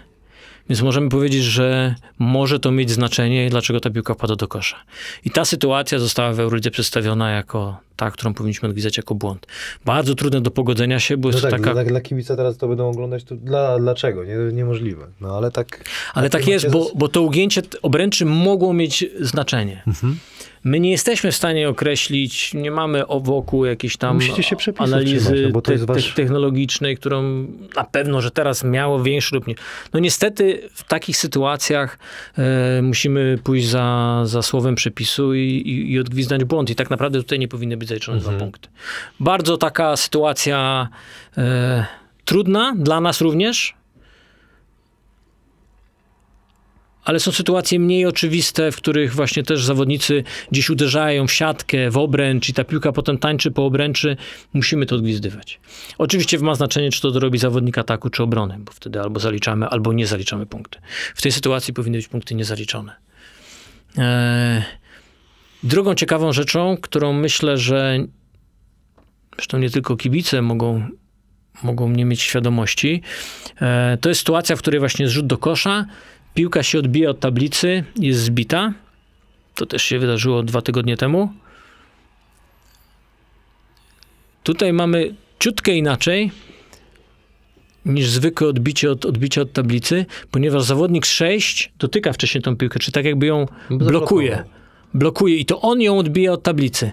więc możemy powiedzieć, że może to mieć znaczenie, dlaczego ta piłka pada do kosza. I ta sytuacja została w Euridzie przedstawiona jako ta, którą powinniśmy odwiedzać jako błąd. Bardzo trudne do pogodzenia się, bo no jest tak, taka... Dla, dla kibica teraz to będą oglądać, to dla, dlaczego? Nie, niemożliwe. No ale tak... Ale tak, tak jest, bo, bo to ugięcie obręczy mogło mieć znaczenie. Mhm. My nie jesteśmy w stanie określić, nie mamy wokół jakiejś tam analizy no, te, technologicznej, którą na pewno, że teraz miało większy lub nie. No niestety w takich sytuacjach e, musimy pójść za, za słowem przepisu i, i, i odgwizdać błąd. I tak naprawdę tutaj nie powinny być wyliczone mhm. dwa punkty. Bardzo taka sytuacja e, trudna dla nas również, ale są sytuacje mniej oczywiste, w których właśnie też zawodnicy gdzieś uderzają w siatkę, w obręcz i ta piłka potem tańczy po obręczy. Musimy to odgwizdywać. Oczywiście ma znaczenie, czy to robi zawodnik ataku, czy obrony, bo wtedy albo zaliczamy, albo nie zaliczamy punkty. W tej sytuacji powinny być punkty niezaliczone. Eee, Drugą ciekawą rzeczą, którą myślę, że zresztą nie tylko kibice mogą, mogą nie mieć świadomości, e, to jest sytuacja, w której właśnie zrzut do kosza, piłka się odbija od tablicy, jest zbita. To też się wydarzyło dwa tygodnie temu. Tutaj mamy ciutkę inaczej niż zwykłe odbicie od, odbicie od tablicy, ponieważ zawodnik 6 dotyka wcześniej tą piłkę, czy tak jakby ją blokuje blokuje i to on ją odbija od tablicy.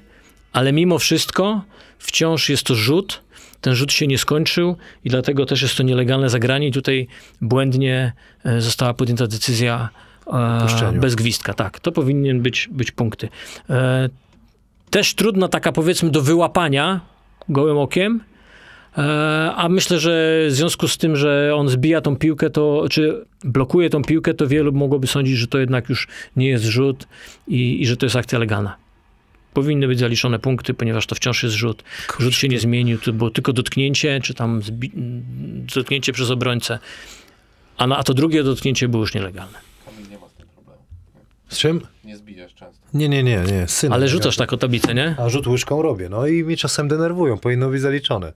Ale mimo wszystko wciąż jest to rzut, ten rzut się nie skończył i dlatego też jest to nielegalne zagranie i tutaj błędnie e, została podjęta decyzja e, Puszczeniu. bez gwizdka. Tak, to powinien być, być punkty. E, też trudna taka powiedzmy do wyłapania gołym okiem, E, a myślę, że w związku z tym, że on zbija tą piłkę, to czy blokuje tą piłkę, to wielu mogłoby sądzić, że to jednak już nie jest rzut i, i że to jest akcja legana. Powinny być zaliczone punkty, ponieważ to wciąż jest rzut. Rzut się nie zmienił, to było tylko dotknięcie, czy tam dotknięcie przez obrońcę. A, na, a to drugie dotknięcie było już nielegalne czym? Nie zbijasz często. Nie, nie, nie, nie. Synem Ale rzucasz o tablicę, nie? A rzut łyżką robię. No i mi czasem denerwują, powinno być zaliczone.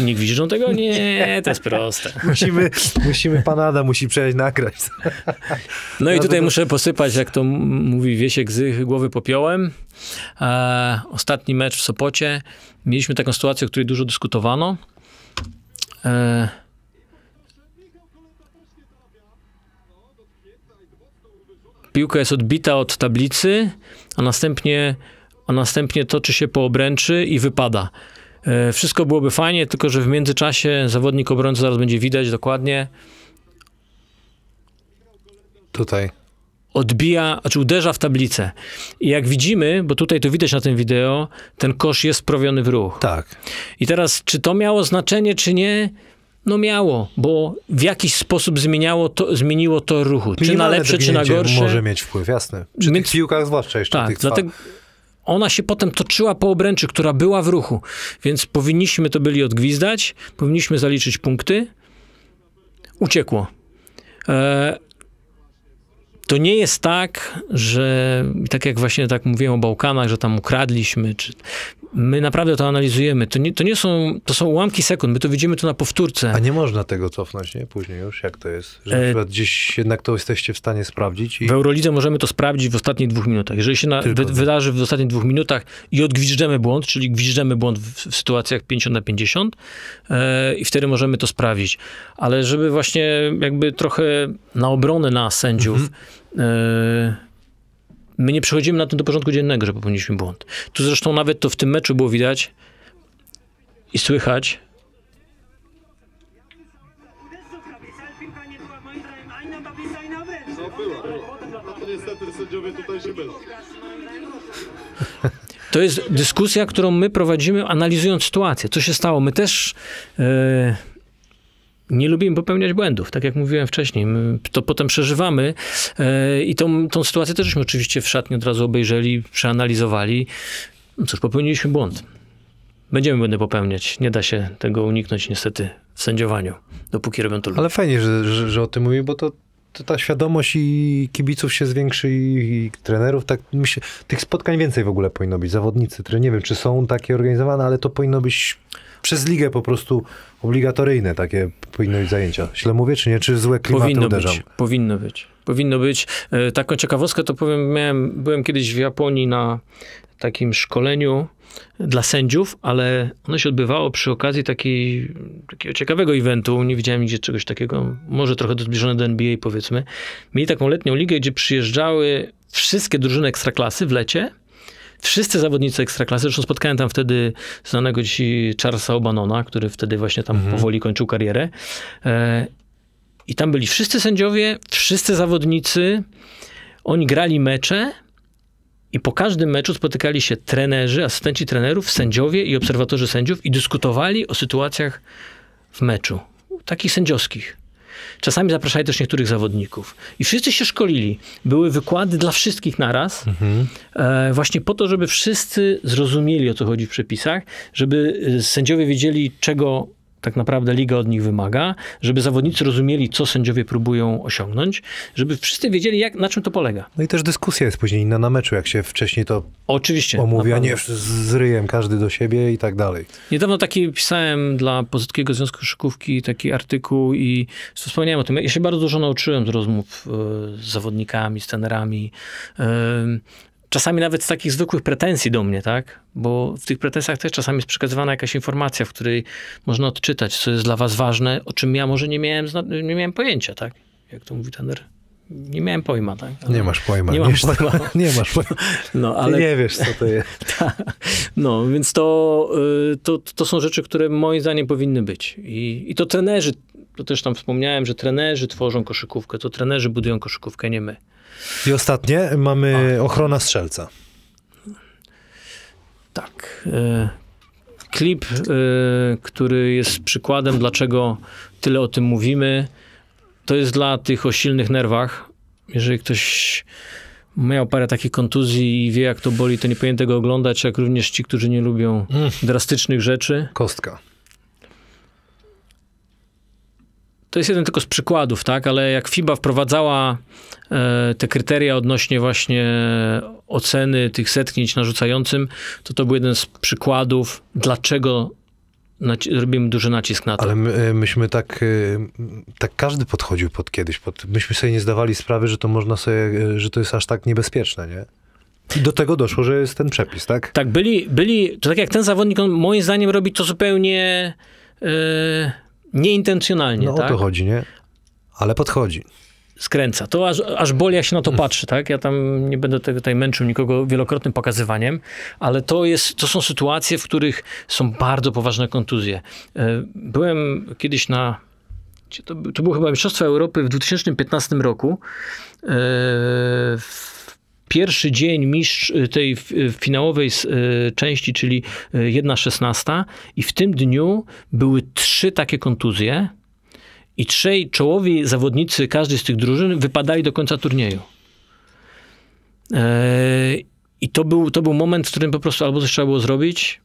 Nie widzą tego? Nie, to jest proste. [LAUGHS] musimy, musimy pan Ada musi przejść nagrać. no i no tutaj muszę posypać, jak to mówi Wiesiek, z głowy popiołem. E, ostatni mecz w Sopocie. Mieliśmy taką sytuację, o której dużo dyskutowano. E, piłka jest odbita od tablicy, a następnie, a następnie toczy się po obręczy i wypada. E, wszystko byłoby fajnie, tylko że w międzyczasie zawodnik obrońcy zaraz będzie widać dokładnie. Tutaj. Odbija, znaczy uderza w tablicę. I jak widzimy, bo tutaj to widać na tym wideo, ten kosz jest prowiony w ruch. Tak. I teraz, czy to miało znaczenie, czy nie? No miało, bo w jakiś sposób zmieniało to, zmieniło to ruchu. Czy na lepsze, czy na gorsze. Może mieć wpływ, jasne. Przy Więc, tych piłkach zwłaszcza jeszcze. Tak, tych dlatego ona się potem toczyła po obręczy, która była w ruchu. Więc powinniśmy to byli odgwizdać, powinniśmy zaliczyć punkty. Uciekło. E to nie jest tak, że tak jak właśnie tak mówiłem o Bałkanach, że tam ukradliśmy, czy my naprawdę to analizujemy. To nie, to nie są, to są ułamki sekund, my to widzimy tu na powtórce. A nie można tego cofnąć, nie? Później już, jak to jest? Że e, na przykład gdzieś jednak to jesteście w stanie sprawdzić? I... W Eurolidze możemy to sprawdzić w ostatnich dwóch minutach. Jeżeli się na, wy, wydarzy w ostatnich dwóch minutach i odgwiżdżemy błąd, czyli gwiżdżemy błąd w, w sytuacjach 50 na 50 e, i wtedy możemy to sprawdzić. Ale żeby właśnie jakby trochę na obronę na sędziów mhm. e, My nie przechodzimy na tym do porządku dziennego, że popełniliśmy błąd. Tu zresztą nawet to w tym meczu było widać i słychać, [LAUGHS] To jest dyskusja, którą my prowadzimy, analizując sytuację. Co się stało? My też. Yy, nie lubimy popełniać błędów, tak jak mówiłem wcześniej. My to potem przeżywamy e, i tą, tą sytuację też żeśmy oczywiście w szatni od razu obejrzeli, przeanalizowali. No cóż, popełniliśmy błąd. Będziemy błędy popełniać. Nie da się tego uniknąć niestety w sędziowaniu, dopóki robią to ludzie. Ale fajnie, że, że, że o tym mówimy, bo to to ta świadomość i kibiców się zwiększy i, trenerów, tak myślę, tych spotkań więcej w ogóle powinno być, zawodnicy, które nie wiem, czy są takie organizowane, ale to powinno być przez ligę po prostu obligatoryjne takie powinno być zajęcia. Źle mówię, czy nie? Czy złe klimaty powinno uderzam? Być, powinno być. Powinno być. E, taką ciekawostkę to powiem, miałem, byłem kiedyś w Japonii na takim szkoleniu dla sędziów, ale ono się odbywało przy okazji takiego ciekawego eventu. Nie widziałem nigdzie czegoś takiego, może trochę zbliżone do NBA powiedzmy. Mieli taką letnią ligę, gdzie przyjeżdżały wszystkie drużyny ekstraklasy w lecie. Wszyscy zawodnicy ekstraklasy, zresztą spotkałem tam wtedy znanego dzisiaj Charlesa Obanona, który wtedy właśnie tam mhm. powoli kończył karierę. E, I tam byli wszyscy sędziowie, wszyscy zawodnicy. Oni grali mecze, i po każdym meczu spotykali się trenerzy, asystenci trenerów, sędziowie i obserwatorzy sędziów i dyskutowali o sytuacjach w meczu, takich sędziowskich. Czasami zapraszali też niektórych zawodników. I wszyscy się szkolili. Były wykłady dla wszystkich naraz, mhm. E, właśnie po to, żeby wszyscy zrozumieli, o co chodzi w przepisach, żeby e, sędziowie wiedzieli, czego tak naprawdę liga od nich wymaga, żeby zawodnicy rozumieli, co sędziowie próbują osiągnąć, żeby wszyscy wiedzieli, jak, na czym to polega. No i też dyskusja jest później inna na meczu, jak się wcześniej to Oczywiście, omówi, a nie z ryjem każdy do siebie i tak dalej. Niedawno taki pisałem dla Pozytkiego Związku Szykówki taki artykuł i wspomniałem o tym. Ja się bardzo dużo nauczyłem z rozmów e, z zawodnikami, z trenerami. E, czasami nawet z takich zwykłych pretensji do mnie, tak? Bo w tych pretensjach też czasami jest przekazywana jakaś informacja, w której można odczytać, co jest dla was ważne, o czym ja może nie miałem, nie miałem pojęcia, tak? Jak to mówi tener? Nie miałem pojma, tak? Ale nie masz pojma. Nie, masz pojma. [LAUGHS] nie masz pojma. No, ale... nie wiesz, co to jest. [LAUGHS] no, więc to, y, to, to są rzeczy, które moim zdaniem powinny być. I, i to trenerzy to no też tam wspomniałem, że trenerzy tworzą koszykówkę, to trenerzy budują koszykówkę, nie my. I ostatnie mamy ochrona strzelca. Tak. E, klip, e, który jest przykładem, dlaczego tyle o tym mówimy, to jest dla tych o silnych nerwach. Jeżeli ktoś miał parę takich kontuzji i wie, jak to boli, to nie powinien tego oglądać, jak również ci, którzy nie lubią mm. drastycznych rzeczy. Kostka. to jest jeden tylko z przykładów, tak, ale jak FIBA wprowadzała e, te kryteria odnośnie właśnie oceny tych setknięć narzucającym, to to był jeden z przykładów, dlaczego robimy duży nacisk na to. Ale my, e, myśmy tak, e, tak każdy podchodził pod kiedyś, pod, myśmy sobie nie zdawali sprawy, że to można sobie, że to jest aż tak niebezpieczne, nie? I do tego doszło, że jest ten przepis, tak? Tak, byli, byli to tak jak ten zawodnik, on moim zdaniem robi to zupełnie... Yy nieintencjonalnie. No tak? o to tak? chodzi, nie? Ale podchodzi. Skręca. To aż, aż boli, jak się na to hmm. patrzy, tak? Ja tam nie będę tutaj męczył nikogo wielokrotnym pokazywaniem, ale to, jest, to są sytuacje, w których są bardzo poważne kontuzje. E, byłem kiedyś na to, to było chyba Mistrzostwa Europy w 2015 roku. E, w pierwszy dzień mistrz y, tej y, finałowej y, części, czyli 1.16 i w tym dniu były trzy takie kontuzje i trzej czołowi zawodnicy każdej z tych drużyn wypadali do końca turnieju. E, I to był, to był moment, w którym po prostu albo coś trzeba było zrobić,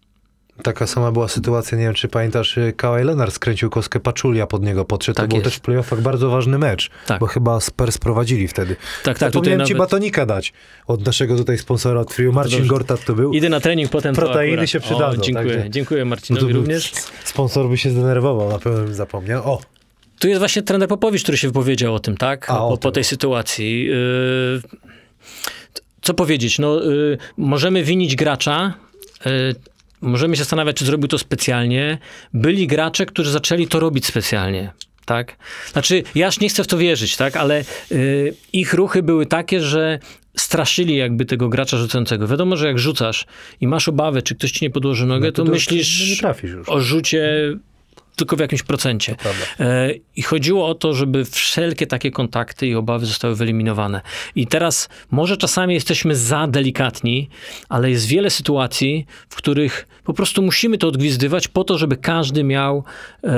Taka sama była sytuacja, nie wiem czy pamiętasz, y, Kawhi Leonard skręcił kostkę Paczulia pod niego podszedł. Tak to był też w playoffach bardzo ważny mecz, tak. bo chyba Spurs prowadzili wtedy. Tak, tak. Zapomniałem nawet... ci batonika dać od naszego tutaj sponsora od Friu. Marcin Gortat to był. Idę na trening potem. Proteiny się przydadzą. O, dziękuję, tak, dziękuję Marcinowi no również. Sponsor by się zdenerwował, na pewno bym zapomniał. O! Tu jest właśnie trener Popowicz, który się wypowiedział o tym, tak? A, o po, po tej sytuacji. Yy... Co powiedzieć? No, yy, możemy winić gracza, y, możemy się zastanawiać, czy zrobił to specjalnie. Byli gracze, którzy zaczęli to robić specjalnie. Tak? Znaczy, ja już nie chcę w to wierzyć, tak? ale y, ich ruchy były takie, że straszyli jakby tego gracza rzucającego. Wiadomo, że jak rzucasz i masz obawy, czy ktoś ci nie podłoży nogę, no to, to, myślisz o rzucie tylko w jakimś procencie. E, I chodziło o to, żeby wszelkie takie kontakty i obawy zostały wyeliminowane. I teraz może czasami jesteśmy za delikatni, ale jest wiele sytuacji, w których po prostu musimy to odgwizdywać po to, żeby każdy miał e,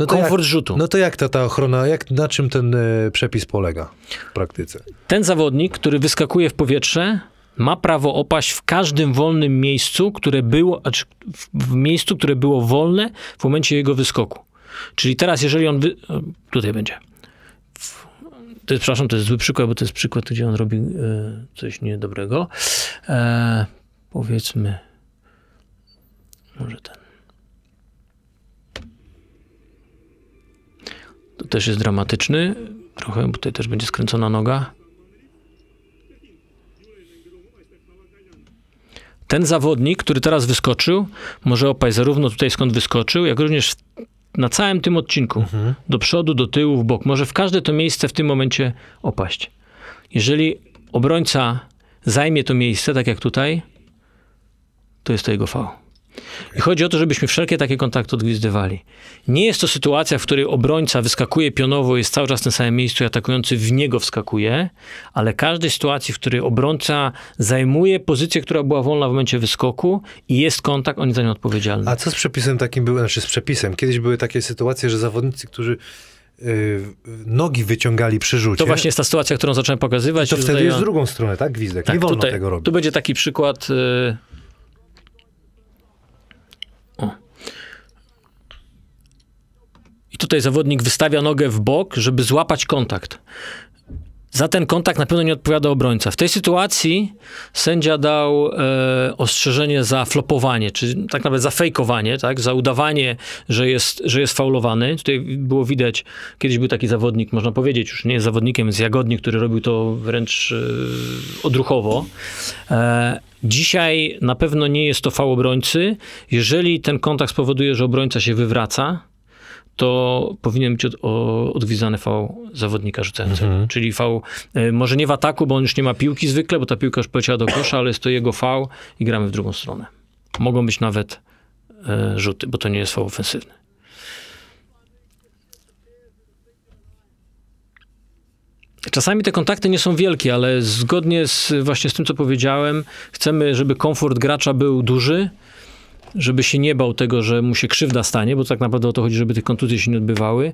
no komfort jak, rzutu. No to jak ta, ta ochrona, jak, na czym ten e, przepis polega w praktyce? Ten zawodnik, który wyskakuje w powietrze, ma prawo opaść w każdym wolnym miejscu, które było, w miejscu, które było wolne w momencie jego wyskoku. Czyli teraz, jeżeli on. Wy... Tutaj będzie. To jest, przepraszam, to jest zły przykład, bo to jest przykład, gdzie on robi e, coś niedobrego. E, powiedzmy. Może ten. To też jest dramatyczny. Trochę, bo tutaj też będzie skręcona noga. ten zawodnik, który teraz wyskoczył, może opaść zarówno tutaj, skąd wyskoczył, jak również na całym tym odcinku. Mhm. Do przodu, do tyłu, w bok. Może w każde to miejsce w tym momencie opaść. Jeżeli obrońca zajmie to miejsce, tak jak tutaj, to jest to jego fał. I chodzi o to, żebyśmy wszelkie takie kontakty odgwizdywali. Nie jest to sytuacja, w której obrońca wyskakuje pionowo, jest cały czas na samym miejscu i atakujący w niego wskakuje, ale każdej sytuacji, w której obrońca zajmuje pozycję, która była wolna w momencie wyskoku i jest kontakt, on jest za nią odpowiedzialny. A co z przepisem takim był, znaczy z przepisem? Kiedyś były takie sytuacje, że zawodnicy, którzy y, nogi wyciągali przy rzucie. To właśnie jest ta sytuacja, którą zacząłem pokazywać. To wtedy jest z drugą stronę, tak? Gwizdek. Tak, nie wolno tutaj, tego robić. Tu będzie taki przykład, y, I tutaj zawodnik wystawia nogę w bok, żeby złapać kontakt. Za ten kontakt na pewno nie odpowiada obrońca. W tej sytuacji sędzia dał e, ostrzeżenie za flopowanie, czy tak nawet za fejkowanie, tak? za udawanie, że jest, że jest faulowany. Tutaj było widać, kiedyś był taki zawodnik, można powiedzieć, już nie jest zawodnikiem, z jagodni, który robił to wręcz e, odruchowo. E, dzisiaj na pewno nie jest to faul obrońcy. Jeżeli ten kontakt spowoduje, że obrońca się wywraca, to powinien być od, o, V zawodnika rzucającego. Mhm. Czyli V, e, może nie w ataku, bo on już nie ma piłki zwykle, bo ta piłka już poleciała do kosza, ale jest to jego V i gramy w drugą stronę. Mogą być nawet e, rzuty, bo to nie jest V ofensywny. Czasami te kontakty nie są wielkie, ale zgodnie z, właśnie z tym, co powiedziałem, chcemy, żeby komfort gracza był duży, żeby się nie bał tego, że mu się krzywda stanie, bo tak naprawdę o to chodzi, żeby tych kontuzji się nie odbywały.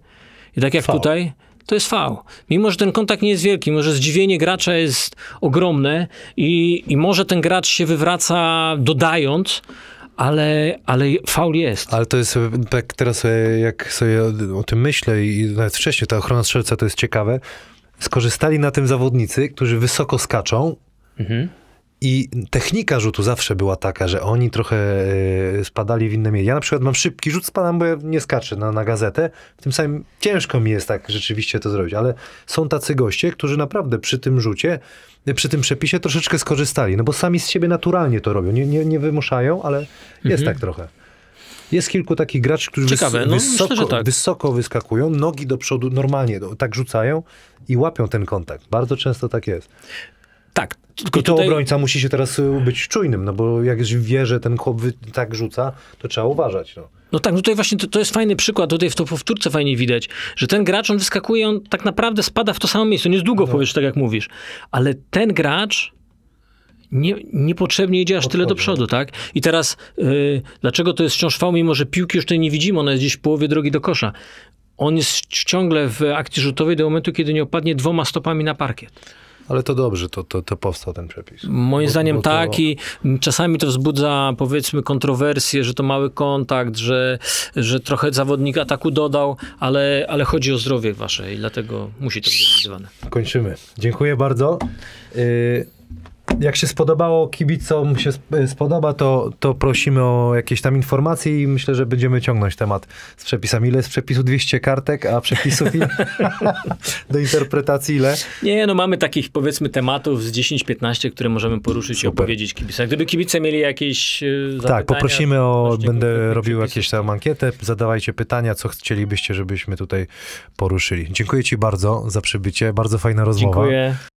I tak jak tutaj, to jest fał. Mimo, że ten kontakt nie jest wielki, mimo, że zdziwienie gracza jest ogromne i, i może ten gracz się wywraca dodając, ale, ale faul jest. Ale to jest, tak teraz jak sobie o, o tym myślę i nawet wcześniej, ta ochrona strzelca to jest ciekawe, skorzystali na tym zawodnicy, którzy wysoko skaczą, mhm. I technika rzutu zawsze była taka, że oni trochę e, spadali w inne miejsca. Ja na przykład mam szybki rzut, spadam, bo ja nie skaczę na, na gazetę. W tym samym ciężko mi jest tak rzeczywiście to zrobić, ale są tacy goście, którzy naprawdę przy tym rzucie, przy tym przepisie troszeczkę skorzystali, no bo sami z siebie naturalnie to robią. Nie, nie, nie wymuszają, ale jest mhm. tak trochę. Jest kilku takich graczy, którzy Ciekawe, no, wysoko, myślę, tak. wysoko wyskakują, nogi do przodu normalnie tak rzucają i łapią ten kontakt. Bardzo często tak jest. Tak. Tylko I tutaj... obrońca musi się teraz y, być czujnym, no bo jak wie, że ten chłop tak rzuca, to trzeba uważać. No. No tak, no tutaj właśnie to, to, jest fajny przykład, tutaj w to powtórce fajnie widać, że ten gracz, on wyskakuje, on tak naprawdę spada w to samo miejsce, on jest długo no. powiesz, tak jak mówisz, ale ten gracz nie, niepotrzebnie idzie aż Odchodzi. tyle do no. przodu, tak? I teraz yy, dlaczego to jest wciąż mimo że piłki już tutaj nie widzimy, ona jest gdzieś w połowie drogi do kosza. On jest ciągle w akcji rzutowej do momentu, kiedy nie opadnie dwoma stopami na parkiet. Ale to dobrze, to, to, to powstał ten przepis. Moim bo, zdaniem bo to... tak i czasami to wzbudza powiedzmy kontrowersje, że to mały kontakt, że, że trochę zawodnik ataku dodał, ale, ale chodzi o zdrowie wasze i dlatego musi to być zrealizowane. Kończymy. Dziękuję bardzo. Y jak się spodobało kibicom, się y, spodoba, to, to prosimy o jakieś tam informacje i myślę, że będziemy ciągnąć temat z przepisami. Ile jest przepisu? 200 kartek, a przepisów ile? [LAUGHS] do interpretacji ile? Nie, no mamy takich powiedzmy tematów z 10-15, które możemy poruszyć Super. i opowiedzieć kibicom. Gdyby kibice mieli jakieś y, tak, zapytania... Tak, poprosimy o... Będę robił jakieś tam ankietę, zadawajcie pytania, co chcielibyście, żebyśmy tutaj poruszyli. Dziękuję ci bardzo za przybycie, bardzo fajna rozmowa. Dziękuję.